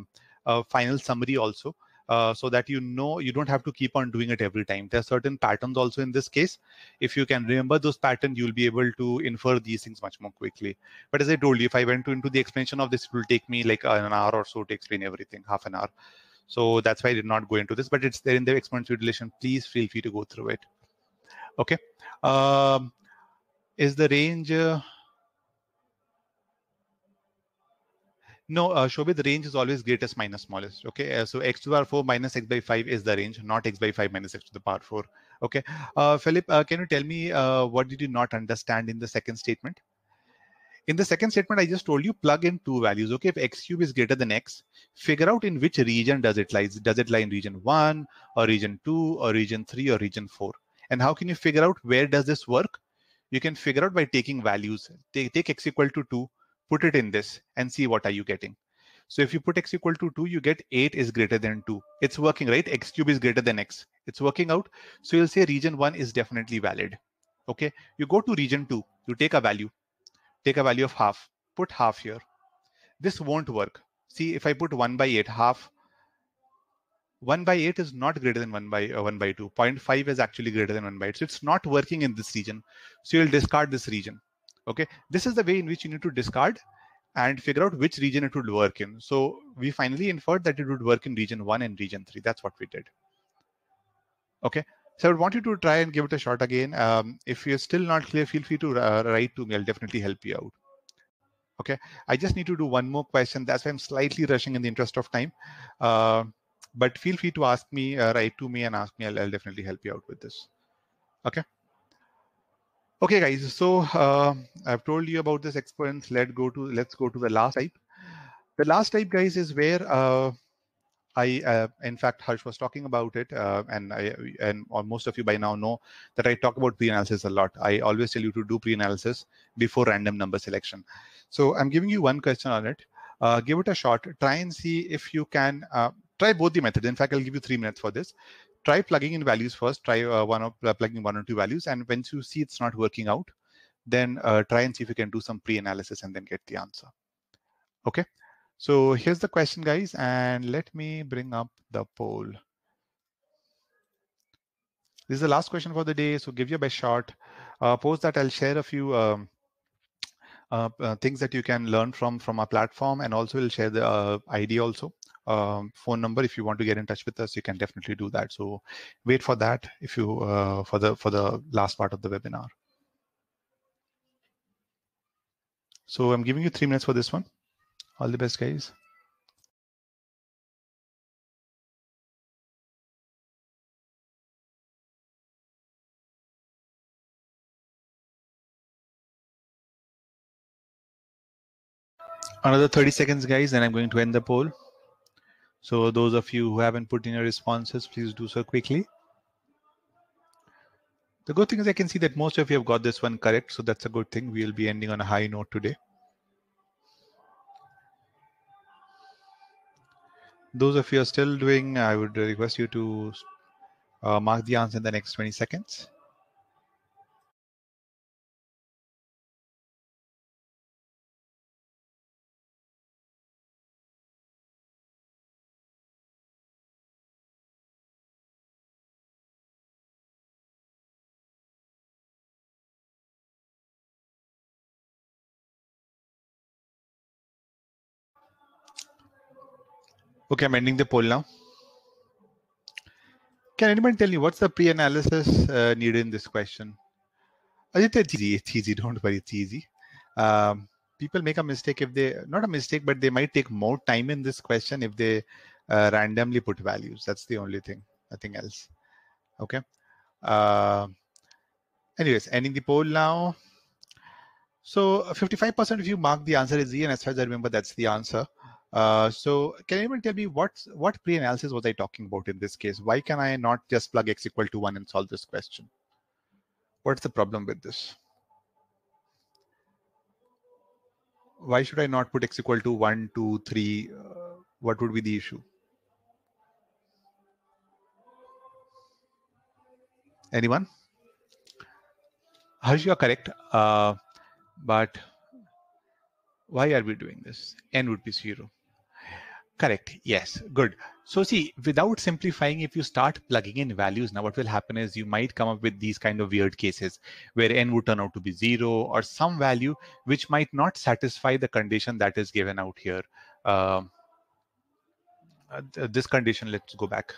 final summary also uh, so that you know you don't have to keep on doing it every time. There are certain patterns also in this case. If you can remember those patterns, you'll be able to infer these things much more quickly. But as I told you, if I went into the explanation of this, it will take me like an hour or so to explain everything, half an hour. So that's why I did not go into this, but it's there in the exponential relation. Please feel free to go through it. Okay. Um, is the range... Uh, No, uh, the range is always greatest minus smallest. Okay, uh, so x to the power 4 minus x by 5 is the range, not x by 5 minus x to the power 4. Okay, uh, Philip, uh, can you tell me uh, what did you not understand in the second statement? In the second statement, I just told you plug in two values. Okay, if x cube is greater than x, figure out in which region does it lie. Does it lie in region 1 or region 2 or region 3 or region 4? And how can you figure out where does this work? You can figure out by taking values. Take, take x equal to 2 put it in this and see what are you getting. So if you put x equal to 2, you get 8 is greater than 2. It's working, right? x cube is greater than x. It's working out. So you'll say region 1 is definitely valid. Okay. You go to region 2. You take a value. Take a value of half. Put half here. This won't work. See, if I put 1 by 8, half 1 by 8 is not greater than 1 by uh, 1 by 2 0.5 is actually greater than 1 by 8 so it's not working in this region so you'll discard this region Okay, this is the way in which you need to discard and figure out which region it would work in. So we finally inferred that it would work in region one and region three. That's what we did. Okay. So I would want you to try and give it a shot again. Um, if you're still not clear, feel free to uh, write to me. I'll definitely help you out. Okay. I just need to do one more question. That's why I'm slightly rushing in the interest of time. Uh, but feel free to ask me, uh, write to me and ask me. I'll, I'll definitely help you out with this. Okay. Okay, guys. So uh, I've told you about this experience. Let go to let's go to the last type. The last type, guys, is where uh, I, uh, in fact, Harsh was talking about it, uh, and I and most of you by now know that I talk about pre-analysis a lot. I always tell you to do pre-analysis before random number selection. So I'm giving you one question on it. Uh, give it a shot. Try and see if you can uh, try both the methods. In fact, I'll give you three minutes for this try plugging in values first. Try uh, one of uh, plugging one or two values, and once you see it's not working out, then uh, try and see if you can do some pre-analysis and then get the answer. Okay. So here's the question, guys, and let me bring up the poll. This is the last question for the day, so give your best shot. Uh, post that I'll share a few um, uh, uh, things that you can learn from from our platform, and also we'll share the uh, ID also um, phone number if you want to get in touch with us you can definitely do that so wait for that if you uh, for the for the last part of the webinar so i'm giving you three minutes for this one all the best guys another 30 seconds guys and i'm going to end the poll so those of you who haven't put in your responses, please do so quickly. The good thing is I can see that most of you have got this one correct. So that's a good thing. We'll be ending on a high note today. Those of you are still doing, I would request you to uh, mark the answer in the next 20 seconds. Okay, I'm ending the poll now. Can anyone tell me what's the pre-analysis uh, needed in this question? it's easy. It's easy. Don't worry. It's easy. Um, people make a mistake if they not a mistake, but they might take more time in this question if they uh, randomly put values. That's the only thing. Nothing else. Okay. Uh, anyways, ending the poll now. So 55% of you marked the answer is E, and as far as I remember, that's the answer. Uh, so can anyone tell me what, what pre-analysis was I talking about in this case? Why can I not just plug x equal to 1 and solve this question? What's the problem with this? Why should I not put x equal to 1, 2, 3? Uh, what would be the issue? Anyone? Harsh, you are correct. Uh, but why are we doing this? N would be zero. Correct. Yes. Good. So see, without simplifying, if you start plugging in values, now what will happen is you might come up with these kind of weird cases where n would turn out to be zero or some value which might not satisfy the condition that is given out here. Um, uh, this condition, let's go back,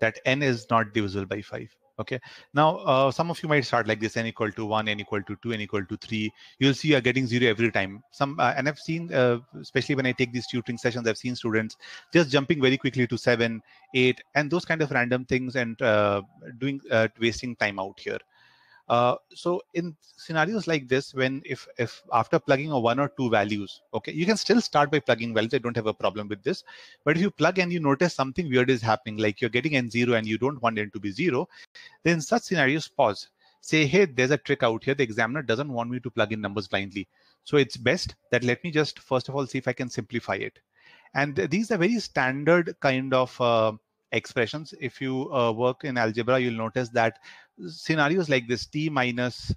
that n is not divisible by 5. Okay. Now, uh, some of you might start like this, n equal to one, n equal to two, n equal to three. You'll see you're getting zero every time. Some, uh, and I've seen, uh, especially when I take these tutoring sessions, I've seen students just jumping very quickly to seven, eight, and those kind of random things and uh, doing uh, wasting time out here. Uh, so in scenarios like this, when if if after plugging a one or two values, okay, you can still start by plugging values. I don't have a problem with this. But if you plug and you notice something weird is happening, like you're getting n zero and you don't want n to be zero, then such scenarios pause. Say, hey, there's a trick out here. The examiner doesn't want me to plug in numbers blindly. So it's best that let me just first of all see if I can simplify it. And these are very standard kind of uh, expressions. If you uh, work in algebra, you'll notice that scenarios like this t minus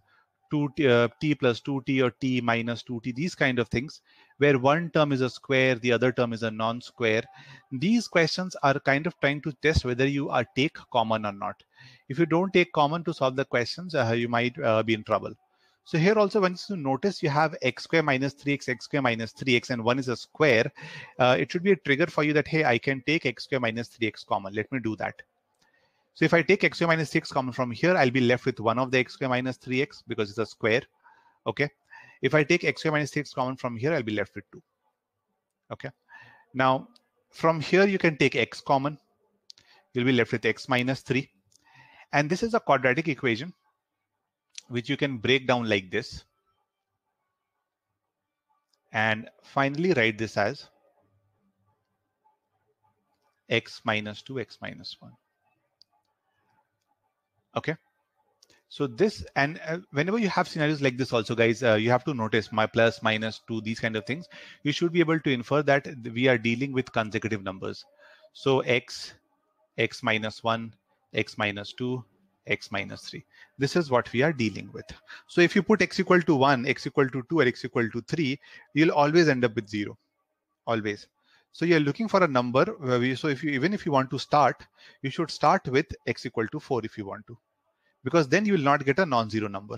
2t, uh, t plus 2t or t minus 2t, these kind of things, where one term is a square, the other term is a non-square. These questions are kind of trying to test whether you are take common or not. If you don't take common to solve the questions, uh, you might uh, be in trouble. So here also, once you notice, you have x square minus 3x, x square minus 3x, and 1 is a square. Uh, it should be a trigger for you that, hey, I can take x square minus 3x common. Let me do that. So if I take x square minus 6 common from here, I'll be left with one of the x square minus 3x because it's a square. Okay. If I take x square minus 6 common from here, I'll be left with 2. Okay. Now, from here, you can take x common. You'll be left with x minus 3. And this is a quadratic equation, which you can break down like this. And finally, write this as x minus 2, x minus 1. Okay. So this and uh, whenever you have scenarios like this also guys, uh, you have to notice my plus, minus two, these kind of things. You should be able to infer that we are dealing with consecutive numbers. So x, x minus one, x minus two, x minus 3. This is what we are dealing with. So if you put x equal to 1, x equal to 2, or x equal to 3, you'll always end up with 0. Always. So you're looking for a number where we, so if you, even if you want to start, you should start with x equal to four if you want to, because then you will not get a non-zero number.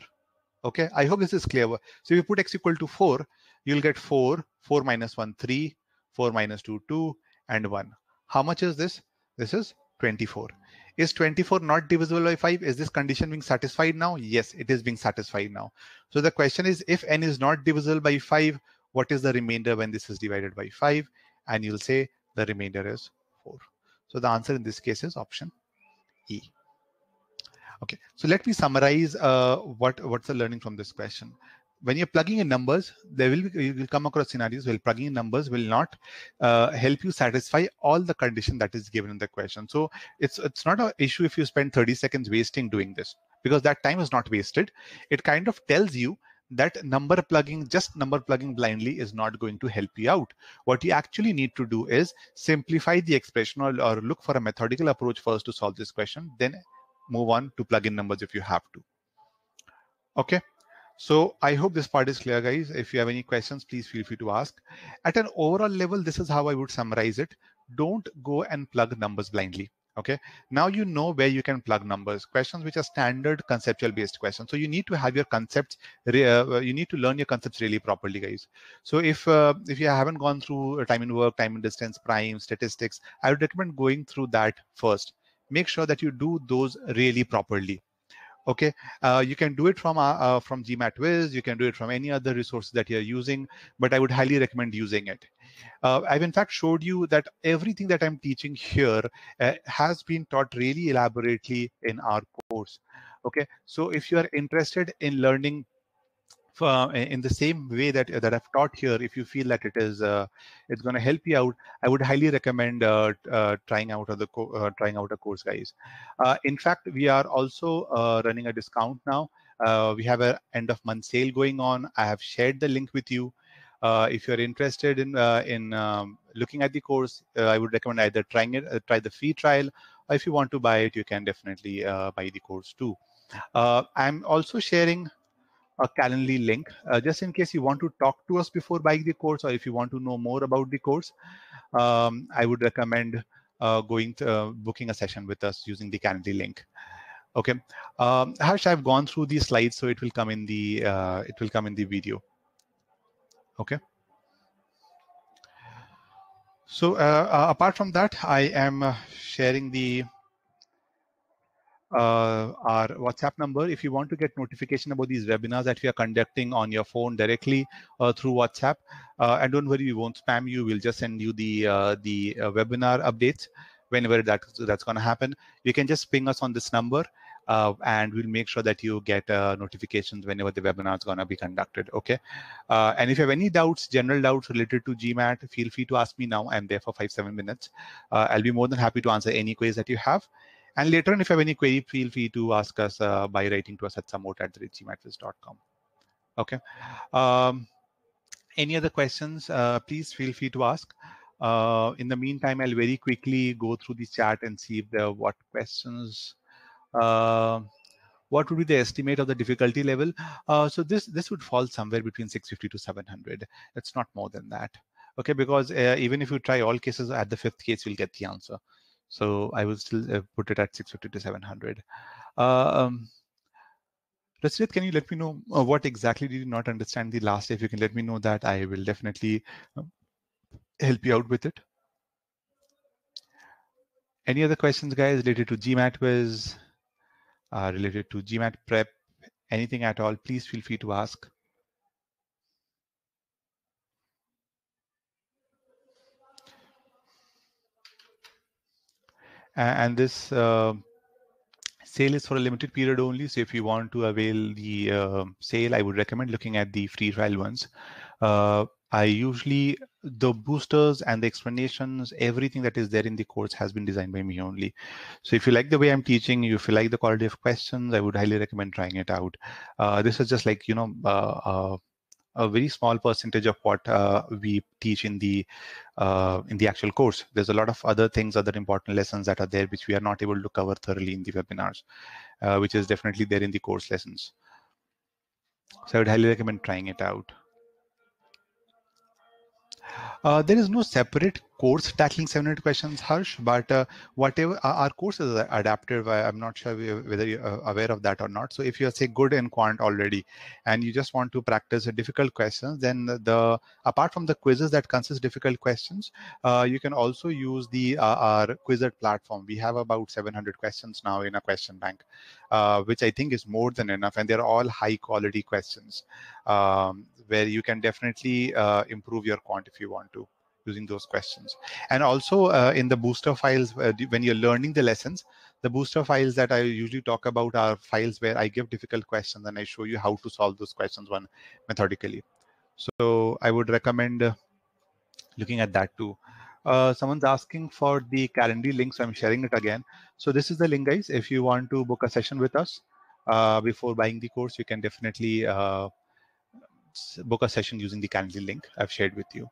Okay, I hope this is clear. So if you put x equal to four, you'll get four, four minus one, three, four minus two, two, and one. How much is this? This is 24. Is 24 not divisible by 5? Is this condition being satisfied now? Yes, it is being satisfied now. So the question is if n is not divisible by 5, what is the remainder when this is divided by 5? and you'll say the remainder is 4. So the answer in this case is option E. Okay, so let me summarize uh, what what's the learning from this question. When you're plugging in numbers, there will be you will come across scenarios where plugging in numbers will not uh, help you satisfy all the condition that is given in the question. So it's it's not an issue if you spend 30 seconds wasting doing this because that time is not wasted. It kind of tells you that number plugging, just number plugging blindly is not going to help you out. What you actually need to do is simplify the expression or, or look for a methodical approach first to solve this question, then move on to plug in numbers if you have to. Okay. So I hope this part is clear, guys. If you have any questions, please feel free to ask. At an overall level, this is how I would summarize it. Don't go and plug numbers blindly okay now you know where you can plug numbers questions which are standard conceptual based questions so you need to have your concepts uh, you need to learn your concepts really properly guys so if uh, if you haven't gone through uh, time and work time and distance prime statistics i would recommend going through that first make sure that you do those really properly okay uh, you can do it from uh, uh from Wiz. you can do it from any other resource that you're using but i would highly recommend using it uh, i've in fact showed you that everything that i'm teaching here uh, has been taught really elaborately in our course okay so if you are interested in learning for, uh, in the same way that that I've taught here, if you feel that it is uh, it's going to help you out, I would highly recommend uh, trying out of the trying out a course, guys. in fact, we are also running a discount now. we have an end of month sale going on. I have shared the link with you. Uh, if you're interested in uh, in um, looking at the course, uh, I would recommend either trying it, try the free trial, or if you want to buy it, you can definitely buy the course too. I'm also sharing a Calendly link, uh, just in case you want to talk to us before buying the course or if you want to know more about the course, um, I would recommend uh, going to, uh, booking a session with us using the Calendly link. Okay, um, Harsh, I've gone through the slides, so it will come in the uh, it will come in the video. Okay. So uh, uh, apart from that, I am sharing the uh, our WhatsApp number. If you want to get notification about these webinars that we are conducting on your phone directly uh, through WhatsApp, uh, and don't worry, we won't spam you. We'll just send you the uh, the uh, webinar updates whenever that that's going to happen. You can just ping us on this number, uh, and we'll make sure that you get notifications whenever the webinar is going to be conducted. Okay, and if you have any doubts, general doubts related to GMAT, feel free to ask me now. I'm there for five seven minutes. I'll be more than happy to answer any queries that you have. And later on, if you have any query, feel free to ask us uh, by writing to us at support at gmatrix.com. Okay. Um, any other questions, uh, please feel free to ask. Uh, in the meantime, I'll very quickly go through the chat and see if there are what questions. Uh, what would be the estimate of the difficulty level? Uh, so this this would fall somewhere between 650 to 700. It's not more than that okay because uh, even if you try all cases at the fifth case you'll get the answer so I will still uh, put it at 650 to 700. Uh, um, can you let me know uh, what exactly did you not understand the last day? If you can let me know that, I will definitely uh, help you out with it. Any other questions, guys, related to GMAT quiz, uh, related to GMAT prep, anything at all, please feel free to ask. and this uh, sale is for a limited period only. So if you want to avail the uh, sale, I would recommend looking at the free trial ones. Uh, I usually the boosters and the explanations, everything that is there in the course has been designed by me only. So if you like the way I'm teaching, if you like the quality of questions, I would highly recommend trying it out. Uh, this is just like you know uh, uh, a very small percentage of what uh, we teach in the uh, in the actual course. There's a lot of other things, other important lessons that are there which we are not able to cover thoroughly in the webinars, uh, which is definitely there in the course lessons. So I would highly recommend trying it out. Uh, there is no separate course tackling 700 questions, Harsh, but uh, whatever uh, our course is adaptive. I, am not sure whether you're uh, aware of that or not. So if you're say good in quant already, and you just want to practice difficult questions, then the apart from the quizzes that consist difficult questions, uh, you can also use the uh, our Quizlet platform. We have about 700 questions now in a question bank, uh, which I think is more than enough, and they're all high quality questions um, where you can definitely improve your quant if you want to using those questions. And also uh, in the booster files, uh, when you're learning the lessons, the booster files that I usually talk about are files where I give difficult questions and I show you how to solve those questions one methodically. So I would recommend uh, looking at that too. Uh, someone's asking for the Calendly link, so I'm sharing it again. So this is the link, guys. If you want to book a session with us uh, before buying the course, you can definitely uh, book a session using the Calendly link I've shared with you.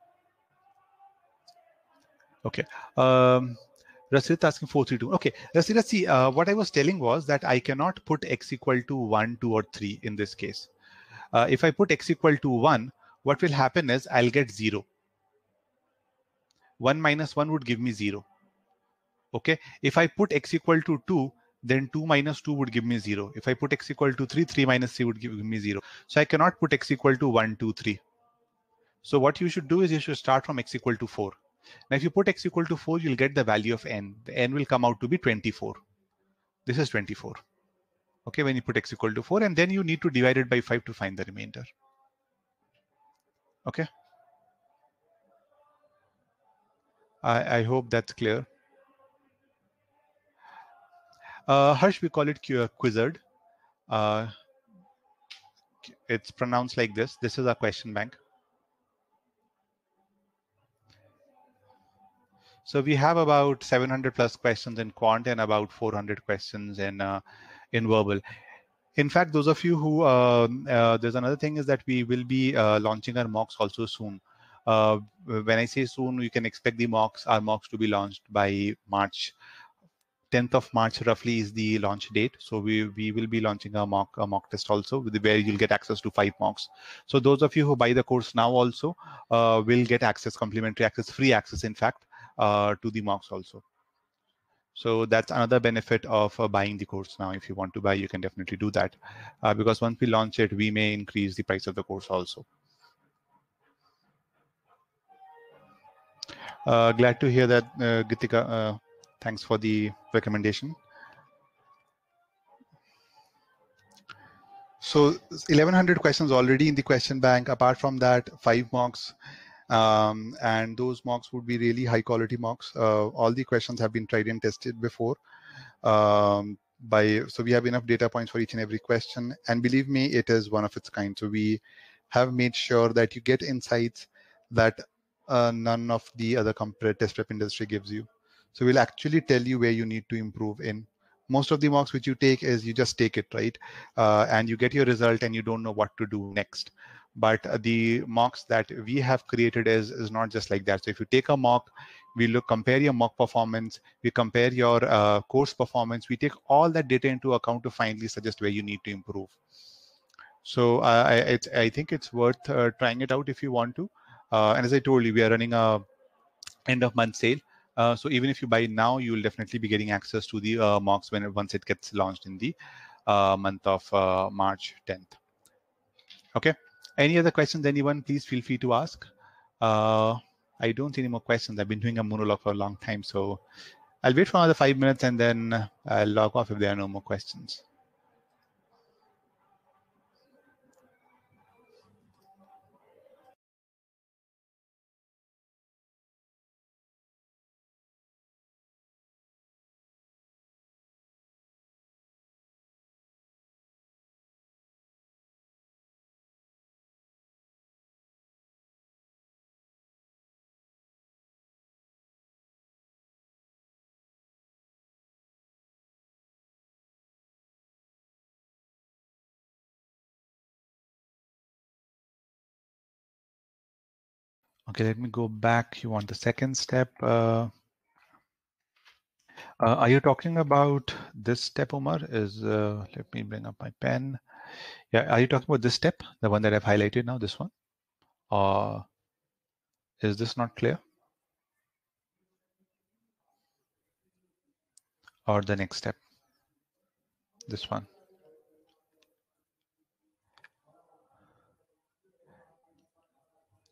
Okay. Um, Rasita asking 432. Okay. Rasita, see, uh, what I was telling was that I cannot put x equal to 1, 2, or 3 in this case. Uh, if I put x equal to 1, what will happen is I'll get 0. 1 minus 1 would give me 0. Okay. If I put x equal to 2, then 2 minus 2 would give me 0. If I put x equal to 3, 3 minus 3 would give me 0. So I cannot put x equal to 1, 2, 3. So what you should do is you should start from x equal to 4. Now, if you put x equal to 4, you'll get the value of n. The n will come out to be 24. This is 24. Okay, when you put x equal to 4, and then you need to divide it by 5 to find the remainder. Okay. I, I hope that's clear. Uh, Harsh, we call it uh, Quizzard. Uh, it's pronounced like this. This is our question bank. So we have about 700 plus questions in quant and about 400 questions in uh, in verbal. In fact, those of you who uh, uh, there's another thing is that we will be uh, launching our mocks also soon. Uh, when I say soon, you can expect the mocks, our mocks to be launched by March. 10th of March roughly is the launch date. So we, we will be launching a mock a mock test also where you'll get access to five mocks. So those of you who buy the course now also uh, will get access, complimentary access, free access in fact uh, to the mocks also. So that's another benefit of uh, buying the course now. If you want to buy, you can definitely do that uh, because once we launch it, we may increase the price of the course also. Uh, glad to hear that, uh, Gitika. Uh, thanks for the recommendation. So 1100 questions already in the question bank. Apart from that, five mocks, um, and those mocks would be really high quality mocks. Uh, all the questions have been tried and tested before. Um, by so we have enough data points for each and every question, and believe me, it is one of its kind. So we have made sure that you get insights that uh, none of the other competitive test prep industry gives you. So we'll actually tell you where you need to improve in. Most of the mocks which you take is you just take it right, uh, and you get your result, and you don't know what to do next but the mocks that we have created is, is not just like that. So if you take a mock, we look, compare your mock performance, we compare your uh, course performance, we take all that data into account to finally suggest where you need to improve. So uh, I, I think it's worth uh, trying it out if you want to. Uh, and as I told you, we are running a end of month sale. Uh, so even if you buy now, you will definitely be getting access to the uh, mocks when once it gets launched in the month of March 10th. Okay. Any other questions, anyone, please feel free to ask. Uh, I don't see any more questions. I've been doing a monologue for a long time. So I'll wait for another five minutes and then I'll log off if there are no more questions. Okay, let me go back. You want the second step. Uh, uh, are you talking about this step, Omar? Is uh, Let me bring up my pen. Yeah, are you talking about this step, the one that I've highlighted now, this one? Or is this not clear? Or the next step, this one?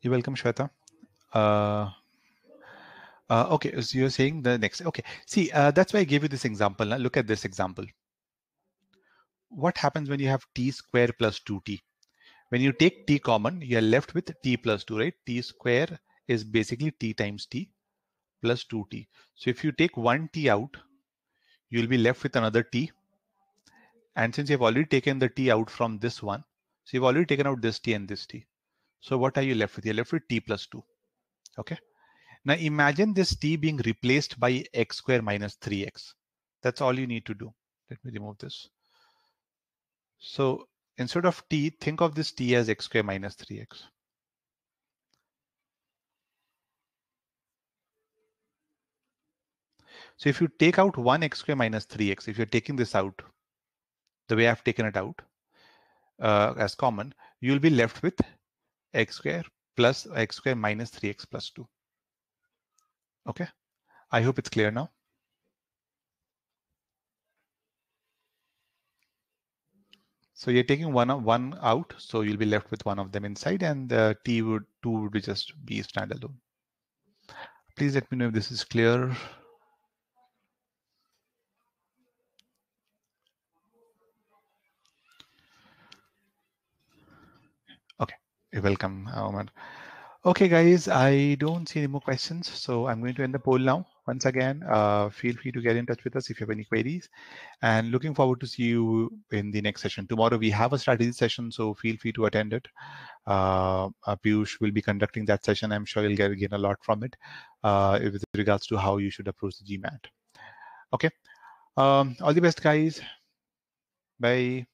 You're welcome, Shweta uh, uh, okay, so you're saying the next. Okay, see, uh, that's why I gave you this example. Now look at this example. What happens when you have t squared plus 2t? When you take t common, you're left with t plus 2, right? t square is basically t times t plus 2t. So if you take 1t out, you'll be left with another t. And since you've already taken the t out from this one, so you've already taken out this t and this t. So what are you left with? You're left with t plus 2. Okay. Now imagine this t being replaced by x square minus 3x. That's all you need to do. Let me remove this. So instead of t, think of this t as x square minus 3x. So if you take out 1x square minus 3x, if you're taking this out, the way I've taken it out uh, as common, you'll be left with x square plus x square minus 3x plus 2. Okay, I hope it's clear now. So you're taking one one out, so you'll be left with one of them inside, and the t would two would just be standalone. Please let me know if this is clear. You're welcome, Omar. Okay, guys, I don't see any more questions, so I'm going to end the poll now. Once again, uh, feel free to get in touch with us if you have any queries. And looking forward to see you in the next session. Tomorrow we have a strategy session, so feel free to attend it. Uh, uh Piyush will be conducting that session. I'm sure you'll get, gain a lot from it uh, with regards to how you should approach the GMAT. Okay, um, all the best, guys. Bye.